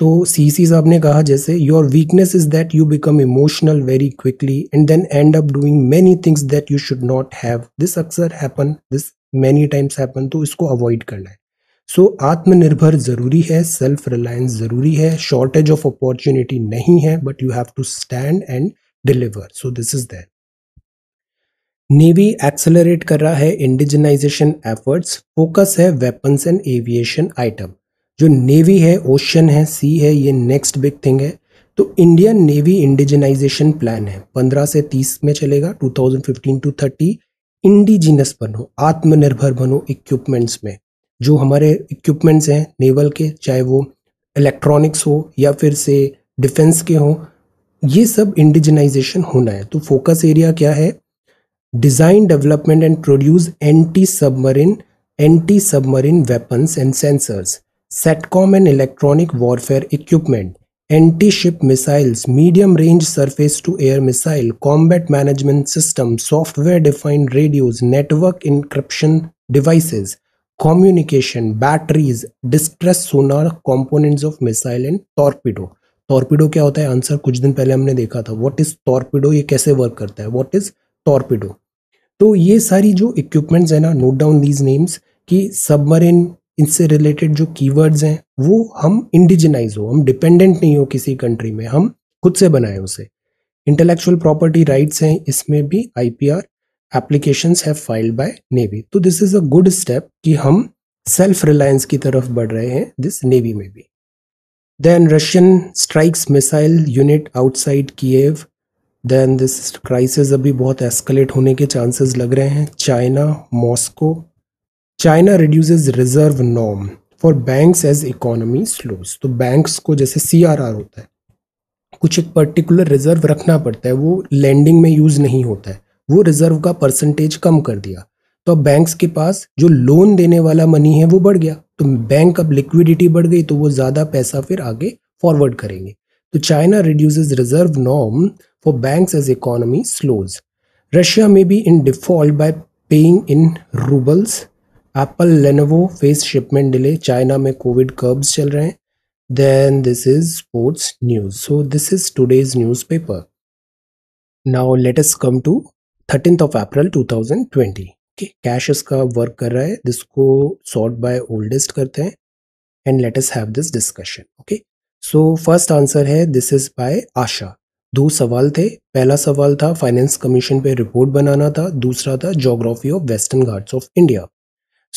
तो सी सी साहब ने कहा जैसे your weakness is that you become emotional very quickly and then end up doing many things that you should not have this अक्सर happen this many times happen तो इसको avoid करना है सो so, आत्मनिर्भर ज़रूरी है सेल्फ रिलायंस ज़रूरी है शॉर्टेज ऑफ अपॉर्चुनिटी नहीं है but you have to stand and deliver so this is that navy accelerate कर रहा है इंडिजनाइजेशन एफर्ट्स फोकस है वेपन्स एंड एविएशन आइटम जो नेवी है ओशन है सी है ये नेक्स्ट बिग थिंग है तो इंडियन नेवी इंडिजनाइजेशन प्लान है 15 से 30 में चलेगा 2015 टू 30 इंडिजिनस बनो आत्मनिर्भर बनो इक्विपमेंट्स में जो हमारे इक्विपमेंट्स हैं नेवल के चाहे वो इलेक्ट्रॉनिक्स हो या फिर से डिफेंस के हों ये सब इंडिजनाइजेशन होना है तो फोकस एरिया क्या है design development and produce anti submarine anti submarine weapons and sensors satcom and electronic warfare equipment anti ship missiles medium range surface to air missile combat management system software defined radios network encryption devices communication batteries distress sonar components of missile and torpedo torpedo क्या होता है answer कुछ दिन पहले हमने देखा था what is torpedo ये कैसे वर्क करता है वॉट इज टॉर्पिडो तो ये सारी जो इक्विपमेंट्स है ना नोट डाउन दीज नेम्स कि सबमरीन इनसे रिलेटेड जो कीवर्ड्स हैं वो हम इंडिजिनाइज हो हम डिपेंडेंट नहीं हो किसी कंट्री में हम खुद से बनाए उसे इंटेलेक्चुअल प्रॉपर्टी राइट्स हैं इसमें भी आईपीआर एप्लीकेशन है तो this is a good step कि हम सेल्फ रिलायंस की तरफ बढ़ रहे हैं दिस नेवी में भी then Russian strikes missile unit outside Kyiv then this crisis अभी बहुत एस्कलेट होने के चांसेस लग रहे हैं China Moscow China reduces reserve नॉम for banks as economy slows तो बैंक्स को जैसे सी आर आर होता है कुछ एक पर्टिकुलर रिजर्व रखना पड़ता है वो लैंडिंग में यूज़ नहीं होता है वो रिजर्व का परसेंटेज कम कर दिया तो अब बैंक्स के पास जो लोन देने वाला मनी है वो बढ़ गया तो बैंक अब लिक्विडिटी बढ़ गई तो वो ज़्यादा पैसा फिर आगे फॉरवर्ड करेंगे तो China reduces reserve norm for banks as economy slows Russia में भी in default by paying in roubles Apple Lenovo face shipment delay China में कोविड कर्ब्स चल रहे हैं then this is sports news so this is today's news paper now us come to thirteenth of April 2020 twenty cash इसका work कर रहा है जिसको sort by oldest करते हैं and let us have this discussion okay so first answer है this is by Asha दो सवाल थे पहला सवाल था फाइनेंस कमीशन पे रिपोर्ट बनाना था दूसरा था geography of western Ghats of India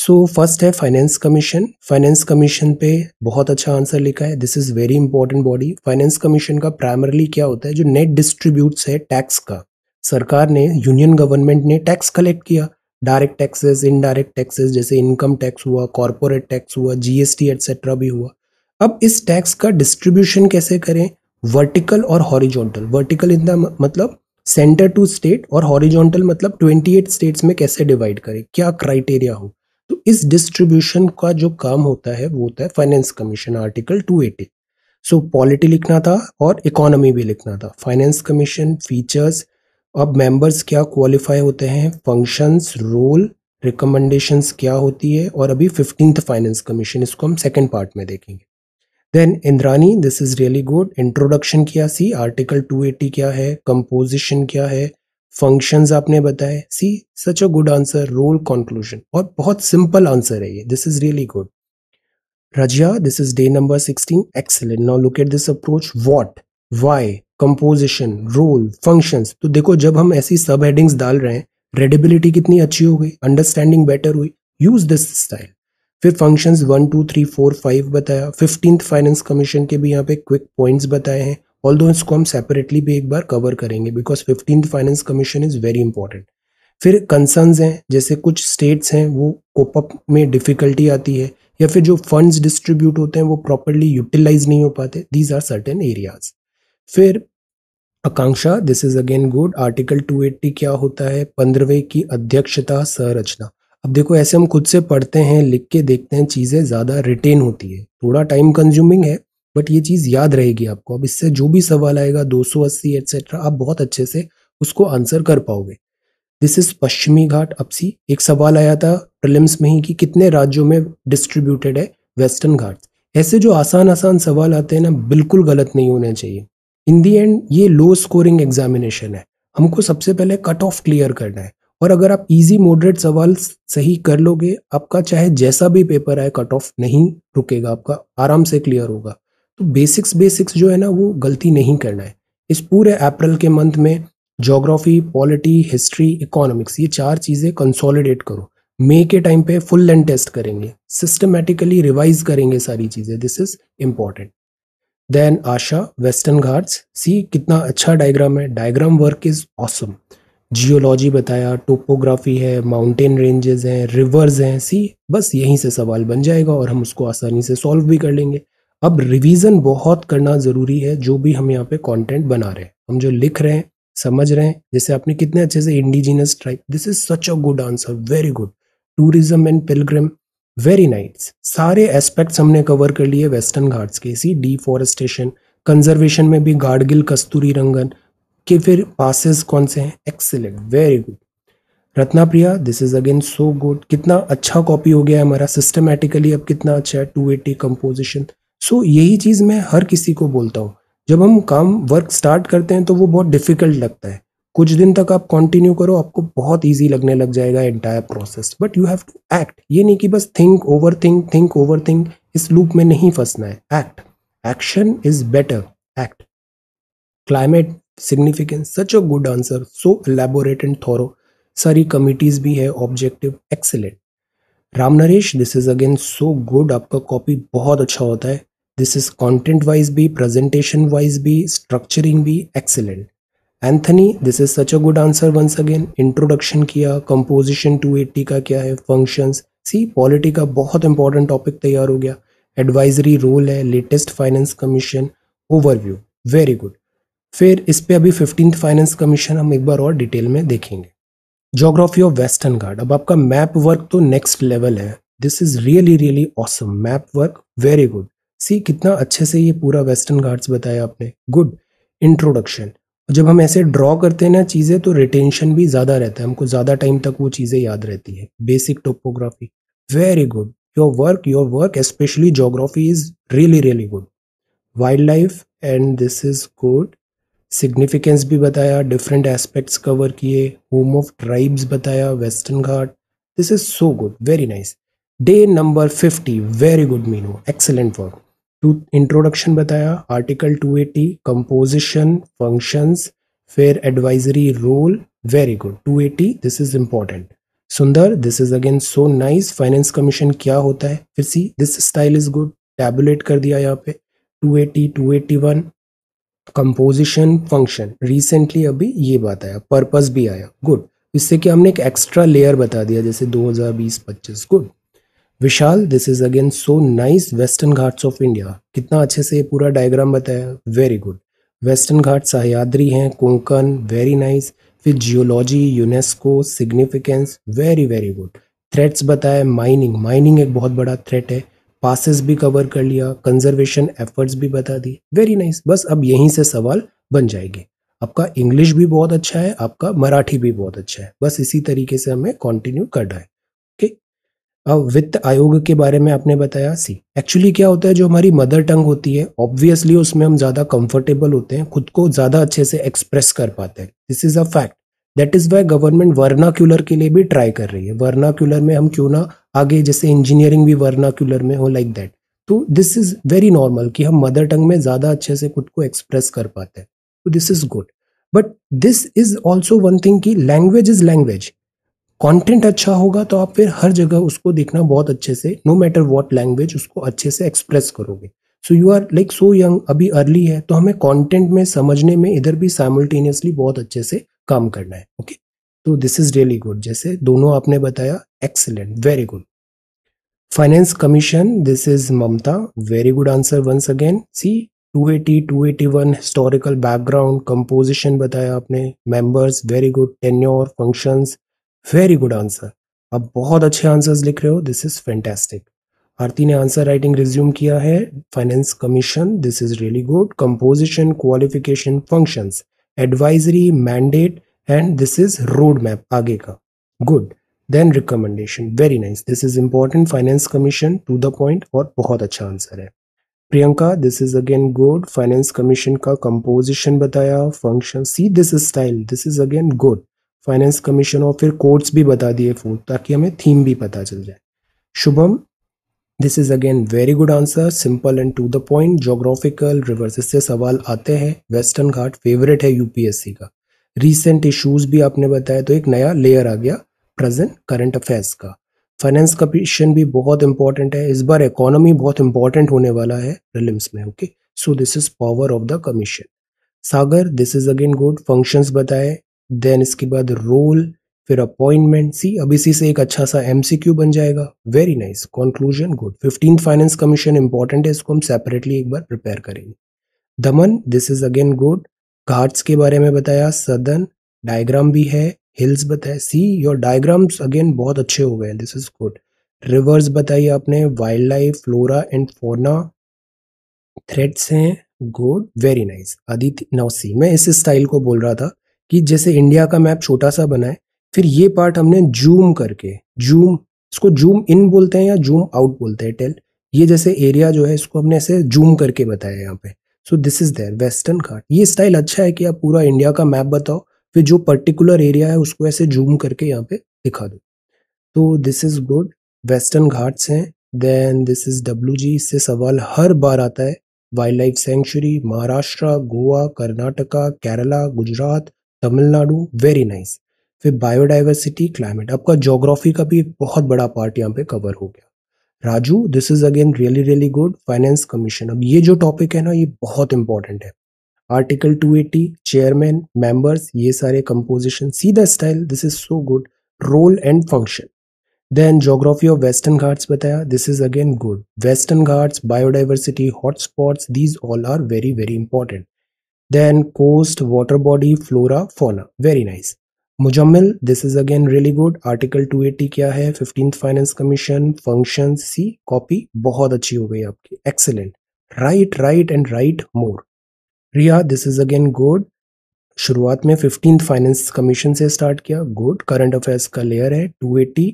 so first है फाइनेंस कमीशन फाइनेंस कमीशन पे बहुत अच्छा आंसर लिखा है this is very important body finance commission का प्राइमरली क्या होता है जो नेट डिस्ट्रीब्यूट्स है टैक्स का सरकार ने यूनियन गवर्नमेंट ने टैक्स कलेक्ट किया डायरेक्ट टैक्सेस इनडायरेक्ट टैक्सेस जैसे इनकम टैक्स हुआ कॉरपोरेट टैक्स हुआ जीएसटी एटसेट्रा भी हुआ अब इस टैक्स का डिस्ट्रीब्यूशन कैसे करें वर्टिकल और हॉरिजॉन्टल वर्टिकल इन द मतलब सेंटर टू स्टेट और हॉरिजॉन्टल मतलब 28 स्टेट्स में कैसे डिवाइड करें क्या क्राइटेरिया हो तो इस डिस्ट्रीब्यूशन का जो काम होता है वो होता है finance commission article 280 so polity लिखना था और इकोनॉमी भी लिखना था फाइनेंस कमीशन फीचर्स अब मेंबर्स क्या क्वालिफाई होते हैं फंक्शंस रोल रिकमेंडेशंस क्या होती है और अभी फिफ्टींथ फाइनेंस कमीशन इसको हम सेकेंड पार्ट में देखेंगे then Indrani this is really good introduction किया सी आर्टिकल 280 क्या है कंपोजिशन क्या है फंक्शंस आपने बताए see such a good answer role conclusion और बहुत सिंपल आंसर है ये this is really good Razia this is day number sixteen excellent now look at this approach what why composition role functions तो देखो जब हम ऐसी सब हेडिंग्स डाल रहे हैं रेडिबिलिटी कितनी अच्छी हो गई अंडरस्टैंडिंग बेटर हुई यूज दिस स्टाइल फिर functions one two three four five बताया फिफ्टींथ फाइनेंस कमीशन के भी यहाँ पे क्विक पॉइंट्स बताए हैं ऑल दो इसको हम सेपरेटली भी एक बार कवर करेंगे because fifteenth finance commission is very important फिर कंसर्नस हैं जैसे कुछ स्टेट्स हैं वो कोपअप में डिफ़िकल्टी आती है या फिर जो फंड्स डिस्ट्रीब्यूट होते हैं वो प्रॉपरली यूटिलाइज नहीं हो पाते दीज आर सर्टेन एरियाज फिर Akanksha this is again good article 280 क्या होता है पंद्रवे की अध्यक्षता संरचना अब देखो ऐसे हम खुद से पढ़ते हैं लिख के देखते हैं चीज़ें ज़्यादा रिटेन होती है थोड़ा टाइम कंज्यूमिंग है बट ये चीज़ याद रहेगी आपको अब इससे जो भी सवाल आएगा 280 एट्सेट्रा आप बहुत अच्छे से उसको आंसर कर पाओगे दिस इज पश्चिमी घाट अपसी एक सवाल आया था प्रिलिम्स में ही कि कितने राज्यों में डिस्ट्रीब्यूटेड है वेस्टर्न घाट ऐसे जो आसान आसान सवाल आते हैं ना बिल्कुल गलत नहीं होने चाहिए इन दी एंड ये लो स्कोरिंग एग्जामिनेशन है हमको सबसे पहले कट ऑफ क्लियर करना है और अगर आप इजी मॉडरेट सवाल सही कर लोगे आपका चाहे जैसा भी पेपर आए कट ऑफ नहीं रुकेगा आपका आराम से क्लियर होगा तो बेसिक्स बेसिक्स जो है ना वो गलती नहीं करना है इस पूरे अप्रैल के मंथ में जोग्राफी पॉलिटी हिस्ट्री इकोनॉमिक्स ये चार चीज़ें कंसोलिडेट करो मे के टाइम पे फुल लेंथ टेस्ट करेंगे सिस्टमेटिकली रिवाइज करेंगे सारी चीज़ें this is important then Asha Western Ghats see कितना अच्छा डायग्राम है diagram work is awesome geology बताया टोपोग्राफी है माउंटेन रेंजेस हैं रिवर्स हैं सी बस यहीं से सवाल बन जाएगा और हम उसको आसानी से सॉल्व भी कर लेंगे अब रिवीजन बहुत करना ज़रूरी है जो भी हम यहाँ पे कंटेंट बना रहे हैं हम जो लिख रहे हैं समझ रहे हैं जैसे आपने कितने अच्छे से indigenous tribe this is such a good answer very good tourism and pilgrim very nice सारे एस्पेक्ट्स हमने कवर कर लिए वेस्टर्न घाट्स के इसी डिफॉरेस्टेशन कंजर्वेशन में भी गाडगिल कस्तूरी रंगन के फिर पासिस कौन से हैं excellent very good Ratna Priya this is again so good कितना अच्छा कॉपी हो गया है हमारा सिस्टमेटिकली अब कितना अच्छा है टू एटी कंपोजिशन सो यही चीज़ मैं हर किसी को बोलता हूँ जब हम काम वर्क स्टार्ट करते हैं तो वो बहुत डिफिकल्ट लगता है कुछ दिन तक आप कंटिन्यू करो आपको बहुत ईजी लगने लग जाएगा entire process but you have to act ये नहीं कि बस think over think think over think इस लूप में नहीं फंसना है act action is better act climate significance such a good answer so elaborate and thorough सारी कमिटीज भी है objective excellent Ram Naresh this is again so good आपका कॉपी बहुत अच्छा होता है दिस इज कॉन्टेंट वाइज भी प्रेजेंटेशन वाइज भी स्ट्रक्चरिंग भी excellent Anthony this is such a good answer once again introduction किया कंपोजिशन 280 का क्या है फंक्शंस सी पॉलिटी का बहुत इंपॉर्टेंट टॉपिक तैयार हो गया एडवाइजरी रोल है latest finance commission overview very good फिर इस पे अभी फिफ्टीन फाइनेंस कमीशन हम एक बार और डिटेल में देखेंगे जोग्राफी ऑफ वेस्टर्न घाट अब आपका मैप वर्क तो नेक्स्ट लेवल है this is really really awesome map work very good see कितना अच्छे से ये पूरा वेस्टर्न घाट्स बताया आपने गुड इंट्रोडक्शन जब हम ऐसे ड्रॉ करते हैं ना चीज़ें तो रिटेंशन भी ज़्यादा रहता है हमको ज़्यादा टाइम तक वो चीज़ें याद रहती है basic topography very good your work your work specially geography is really really good wild life and this is good significance भी बताया डिफरेंट एस्पेक्ट्स कवर किए होम ऑफ ट्राइब्स बताया Western Ghat this is so good very nice day number fifty very good Meenu excellent work too introduction बताया article 280 eighty composition functions फिर advisory role very good 280 this is important Sundar this is again so nice finance commission क्या होता है फिर see this style is good tabulate कर दिया यहाँ पे 280 281 कंपोजिशन फंक्शन रिसेंटली अभी ये बात आया पर्पज भी आया गुड इससे कि हमने एक एक्स्ट्रा लेयर बता दिया जैसे 2020-25 good Vishal this is again so nice Western Ghats of India कितना अच्छे से ये पूरा डायग्राम बताया very good Western Ghat Sahyadri हैं कोंकण वेरी नाइस फिर geology UNESCO significance very very good threats बताए माइनिंग माइनिंग एक बहुत बड़ा थ्रेट है पासिस भी कवर कर लिया कंजर्वेशन एफर्ट्स भी बता दिए वेरी नाइस बस अब यहीं से सवाल बन जाएंगे आपका इंग्लिश भी बहुत अच्छा है आपका मराठी भी बहुत अच्छा है बस इसी तरीके से हमें कंटिन्यू करना है अब वित्त आयोग के बारे में आपने बताया सी एक्चुअली क्या होता है जो हमारी मदर टंग होती है ऑब्वियसली उसमें हम ज़्यादा कंफर्टेबल होते हैं खुद को ज़्यादा अच्छे से एक्सप्रेस कर पाते हैं this is a fact that is why government vernacular के लिए भी ट्राई कर रही है वर्नाक्यूलर में हम क्यों ना आगे जैसे इंजीनियरिंग भी वर्नाक्यूलर में हो लाइक दैट तो दिस इज़ वेरी नॉर्मल कि हम मदर टंग में ज़्यादा अच्छे से खुद को एक्सप्रेस कर पाते हैं तो this is good but this is also one thing की लैंग्वेज इज़ लैंग्वेज कंटेंट अच्छा होगा तो आप फिर हर जगह उसको देखना बहुत अच्छे से नो मैटर वॉट लैंग्वेज उसको अच्छे से एक्सप्रेस करोगे so you are like so young अभी अर्ली है तो हमें कंटेंट में समझने में इधर भी साइमल्टेनियसली बहुत अच्छे से काम करना है ओके तो दिस इज रियली गुड जैसे दोनों आपने बताया excellent very good finance commission this is Mamta very good answer once again see 280, 281 historical background composition बताया आपने members very good tenure functions very good answer आप बहुत अच्छे आंसर्स लिख रहे हो दिस इज फैंटेस्टिक आरती ने आंसर राइटिंग रिज्यूम किया है finance commission this is really good composition qualification functions advisory mandate and this is road map आगे का good then recommendation very nice this is important finance commission to the point और बहुत अच्छा answer है Priyanka this is again good finance commission का composition बताया function see this is style this is again good finance commission और फिर courts भी बता दिए फोन ताकि हमें थीम भी पता चल जाए Shubham this is again very good answer simple and to the point geographical rivers इससे सवाल आते हैं वेस्टर्न घाट फेवरेट है यूपीएससी का रिसेंट इशूज़ भी आपने बताया तो एक नया लेयर आ गया प्रेजेंट करंट अफेयर्स का फाइनेंस कमीशन भी बहुत इंपॉर्टेंट है इस बार इकोनॉमी बहुत इंपॉर्टेंट होने वाला है रिलिम्स में okay so this is power of the commission Sagar this is again good functions बताए देन इसके बाद रोल फिर अपॉइंटमेंट सी अब इसी से एक अच्छा सा एमसीक्यू बन जाएगा very nice conclusion good fifteen finance commission important है इसको हम सेपरेटली एक बार प्रिपेयर करेंगे Daman this is again good Ghats के बारे में बताया सदन डायग्राम भी है हिल्स बताया सी योर डायग्राम्स अगेन बहुत अच्छे हो गए दिस इज गुड रिवर्स बताई आपने wildlife flora and fauna threads हैं गुड वेरी नाइस नाउ नौसी मैं इस स्टाइल को बोल रहा था कि जैसे इंडिया का मैप छोटा सा बनाए फिर ये पार्ट हमने जूम करके जूम इसको जूम इन बोलते हैं या जूम आउट बोलते हैं टेल ये जैसे एरिया जो है इसको हमने ऐसे जूम करके बताया यहाँ पे so this is there western Ghat ये स्टाइल अच्छा है कि आप पूरा इंडिया का मैप बताओ फिर जो पर्टिकुलर एरिया है उसको ऐसे जूम करके यहाँ पे दिखा दो तो this is good western Ghats हैं then this is W G इससे सवाल हर बार आता है wildlife sanctuary Maharashtra Goa Karnataka Kerala Gujarat Tamil Nadu very nice फिर बायोडाइवर्सिटी क्लाइमेट आपका जोग्राफी का भी एक बहुत बड़ा पार्ट यहाँ पे कवर हो गया Raju this is again really really good finance commission अब ये जो टॉपिक है ना ये बहुत इंपॉर्टेंट है आर्टिकल 280 चेयरमैन मेंबर्स ये सारे composition see the style this is so good role and function then geography of western Ghats बताया this is again good western Ghats biodiversity hotspots these all are very very important Then coast, water body, flora, fauna. Very nice. Mujammil, this is again really good. Article 280 क्या है 15th finance commission function see copy बहुत अच्छी हो गई आपकी excellent write write and write more Riya this is again good शुरुआत में fifteen finance commission से स्टार्ट किया गुड करंट अफेयर्स का लेयर है 280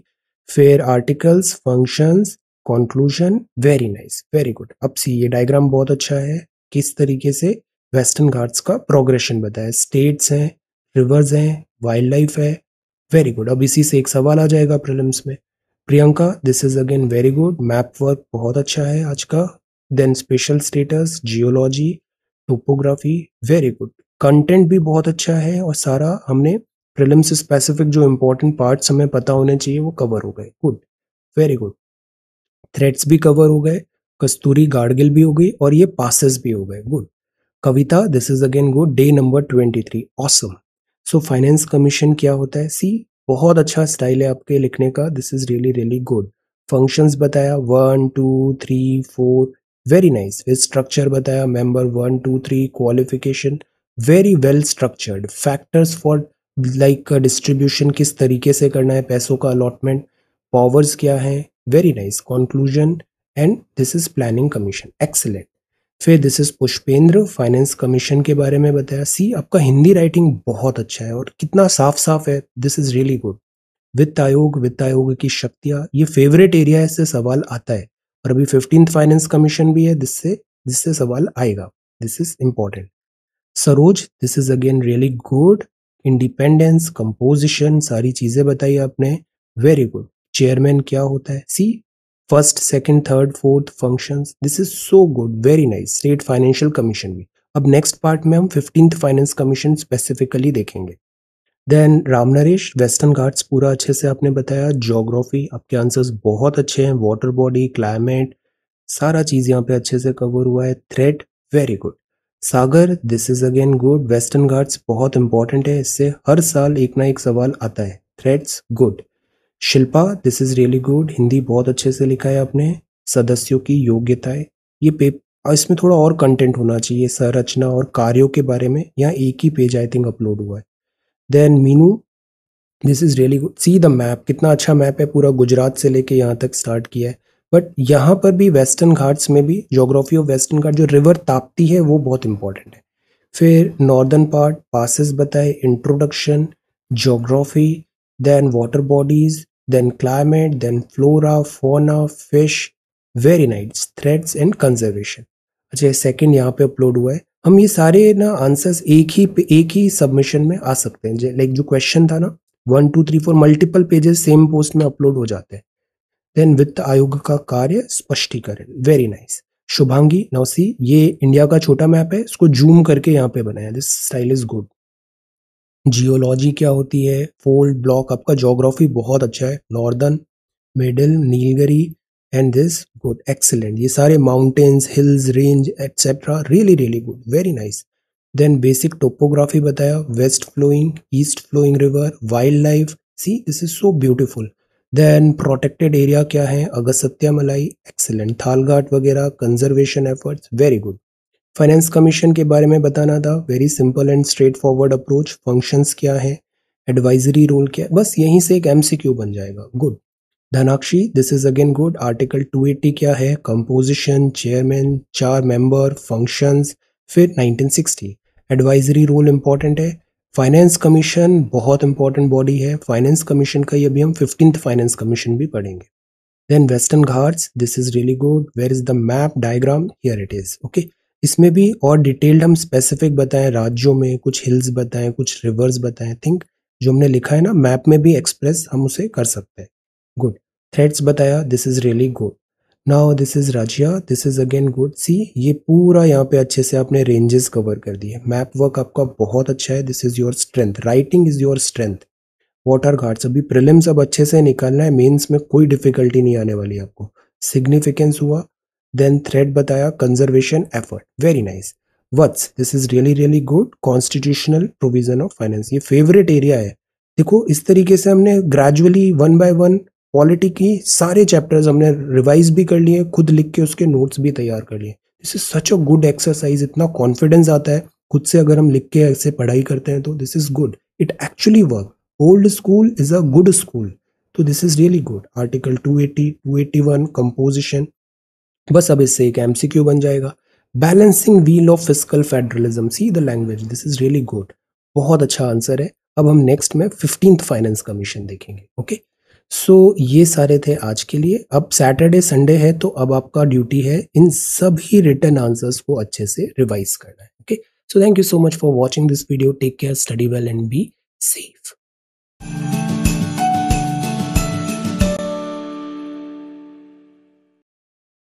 फिर articles functions conclusion very nice very good अब सी ये डायग्राम बहुत अच्छा है किस तरीके से वेस्टर्न घाट्स का प्रोग्रेशन बताया स्टेट्स हैं रिवर्स हैं वाइल्ड लाइफ है वेरी गुड अब इसी से एक सवाल आ जाएगा प्रिलिम्स में Priyanka this is again very good map work बहुत अच्छा है आज का then special status geology topography very good content भी बहुत अच्छा है और सारा हमने प्रिलिम्स स्पेसिफिक जो इम्पोर्टेंट पार्ट्स हमें पता होने चाहिए वो कवर हो गए गुड वेरी गुड थ्रेड्स भी कवर हो गए कस्तूरी गाड़गिल भी हो गई और ये पासिस भी हो गए good Kavita this is again good day number twenty three awesome so finance commission क्या होता है सी बहुत अच्छा स्टाइल है आपके लिखने का this is really really good functions बताया one two three four very nice structure बताया member one two three qualification very well structured factors for like distribution किस तरीके से करना है पैसों का अलॉटमेंट पावर्स क्या है very nice conclusion and this is planning commission excellent फिर this is Pushpendra finance commission के बारे में बताया सी आपका हिंदी राइटिंग बहुत अच्छा है और कितना साफ साफ है दिस इज़ रियली गुड वित्त आयोग वित्त आयोग की शक्तियाँ ये फेवरेट एरिया इससे सवाल आता है और अभी फिफ्टीन फाइनेंस कमीशन भी है जिससे जिससे सवाल आएगा this is important Saroj this is again really good independence composition सारी चीज़ें बताई आपने वेरी गुड चेयरमैन क्या होता है see first second third fourth function this is so good very nice state financial commission भी अब नेक्स्ट पार्ट में हम फिफ्टींथ फाइनेंस कमीशन स्पेसिफिकली देखेंगे देन राम नरेश वेस्टर्न घाट्स पूरा अच्छे से आपने बताया जोग्राफी आपके आंसर्स बहुत अच्छे हैं वाटर बॉडी क्लाइमेट सारा चीज़ यहाँ पे अच्छे से कवर हुआ है thread very good Sagar this is again good western Ghats बहुत इंपॉर्टेंट है इससे हर साल एक ना एक सवाल आता है threads good Shilpa this is really good Hindi बहुत अच्छे से लिखा है आपने सदस्यों की योग्यताएं ये पेप इसमें थोड़ा और कंटेंट होना चाहिए संरचना और कार्यों के बारे में यहाँ एक ही पेज आई थिंक अपलोड हुआ है then Meenu this is really good see the map कितना अच्छा मैप है पूरा गुजरात से लेके यहाँ तक स्टार्ट किया है बट यहाँ पर भी वेस्टर्न घाट्स में भी जोग्राफी ऑफ वेस्टर्न घाट जो रिवर ताप्ती है वो बहुत इंपॉर्टेंट है फिर नॉर्दर्न पार्ट पासिस बताए introduction geography then water bodies then climate, then flora, fauna, fish, very nice, threats and conservation. अच्छा सेकंड यहाँ पे अपलोड हुआ है हम ये सारे ना आंसर्स एक ही एक ही सबमिशन में आ सकते हैं लाइक जो क्वेश्चन था ना one two three four multiple pages same post में अपलोड हो जाते हैं देन वित्त आयोग का कार्य स्पष्टीकरण वेरी नाइस शुभांगी नौसी ये इंडिया का छोटा मैप है इसको जूम करके यहाँ पे बनाया this style is good geology क्या होती है फोल्ड ब्लॉक आपका जोग्राफी बहुत अच्छा है northern middle Nilgiri and this good excellent ये सारे mountains hills range etcetera really really good very nice then basic topography बताया west flowing east flowing river wildlife see this is so beautiful then protected area क्या है Agasthyamalai excellent Thalghat वगैरह conservation efforts very good finance commission के बारे में बताना था very simple and straightforward approach functions क्या है एडवाइजरी रोल क्या है बस यहीं से एक एमसीक्यू बन जाएगा good Dhanakshi this is again good article 280 क्या है कंपोजिशन चेयरमैन चार मेंबर फंक्शंस फिर 1960 एडवाइजरी रोल इंपॉर्टेंट है फाइनेंस कमीशन बहुत इंपॉर्टेंट बॉडी है फाइनेंस कमीशन का ही अभी हम फिफ्टींथ फाइनेंस कमीशन भी पढ़ेंगे then western Ghats this is really good where is the map diagram here it is okay इसमें भी और डिटेल्ड हम स्पेसिफिक बताएं राज्यों में कुछ हिल्स बताएं कुछ रिवर्स बताएं थिंक जो हमने लिखा है ना मैप में भी एक्सप्रेस हम उसे कर सकते हैं गुड थ्रेड्स बताया this is really good now this is Razia this is again good see ये पूरा यहाँ पे अच्छे से आपने रेंजेस कवर कर दिए मैप वर्क आपका बहुत अच्छा है this is your strength writing is your strength water Ghats अभी प्रिलिम्स अब अच्छे से निकालना है मेन्स में कोई डिफिकल्टी नहीं आने वाली आपको सिग्निफिकेंस हुआ देन थ्रेड बताया conservation effort very nice what's this is really really good constitutional provision of finance ये फेवरेट एरिया है देखो इस तरीके से हमने gradually one by one polity की सारे चैप्टर्स हमने रिवाइज भी कर लिए खुद लिख के उसके नोट्स भी तैयार कर लिए this is such a good exercise इतना कॉन्फिडेंस आता है खुद से अगर हम लिख के ऐसे पढ़ाई करते हैं तो this is good it actually work old school is a good school तो this is really good article 280, 281 composition बस अब इससे एक एमसीक्यू बन जाएगा balancing wheel of physical federalism see the language this is really good बहुत अच्छा answer है अब हम नेक्स्ट में फिफ्टींथ फाइनेंस कमीशन देखेंगे ओके सो so, ये सारे थे आज के लिए अब सैटरडे संडे है तो अब आपका ड्यूटी है इन सभी रिटर्न आंसर्स को अच्छे से रिवाइज करना है okay so thank you so much for watching this video take care study well and be safe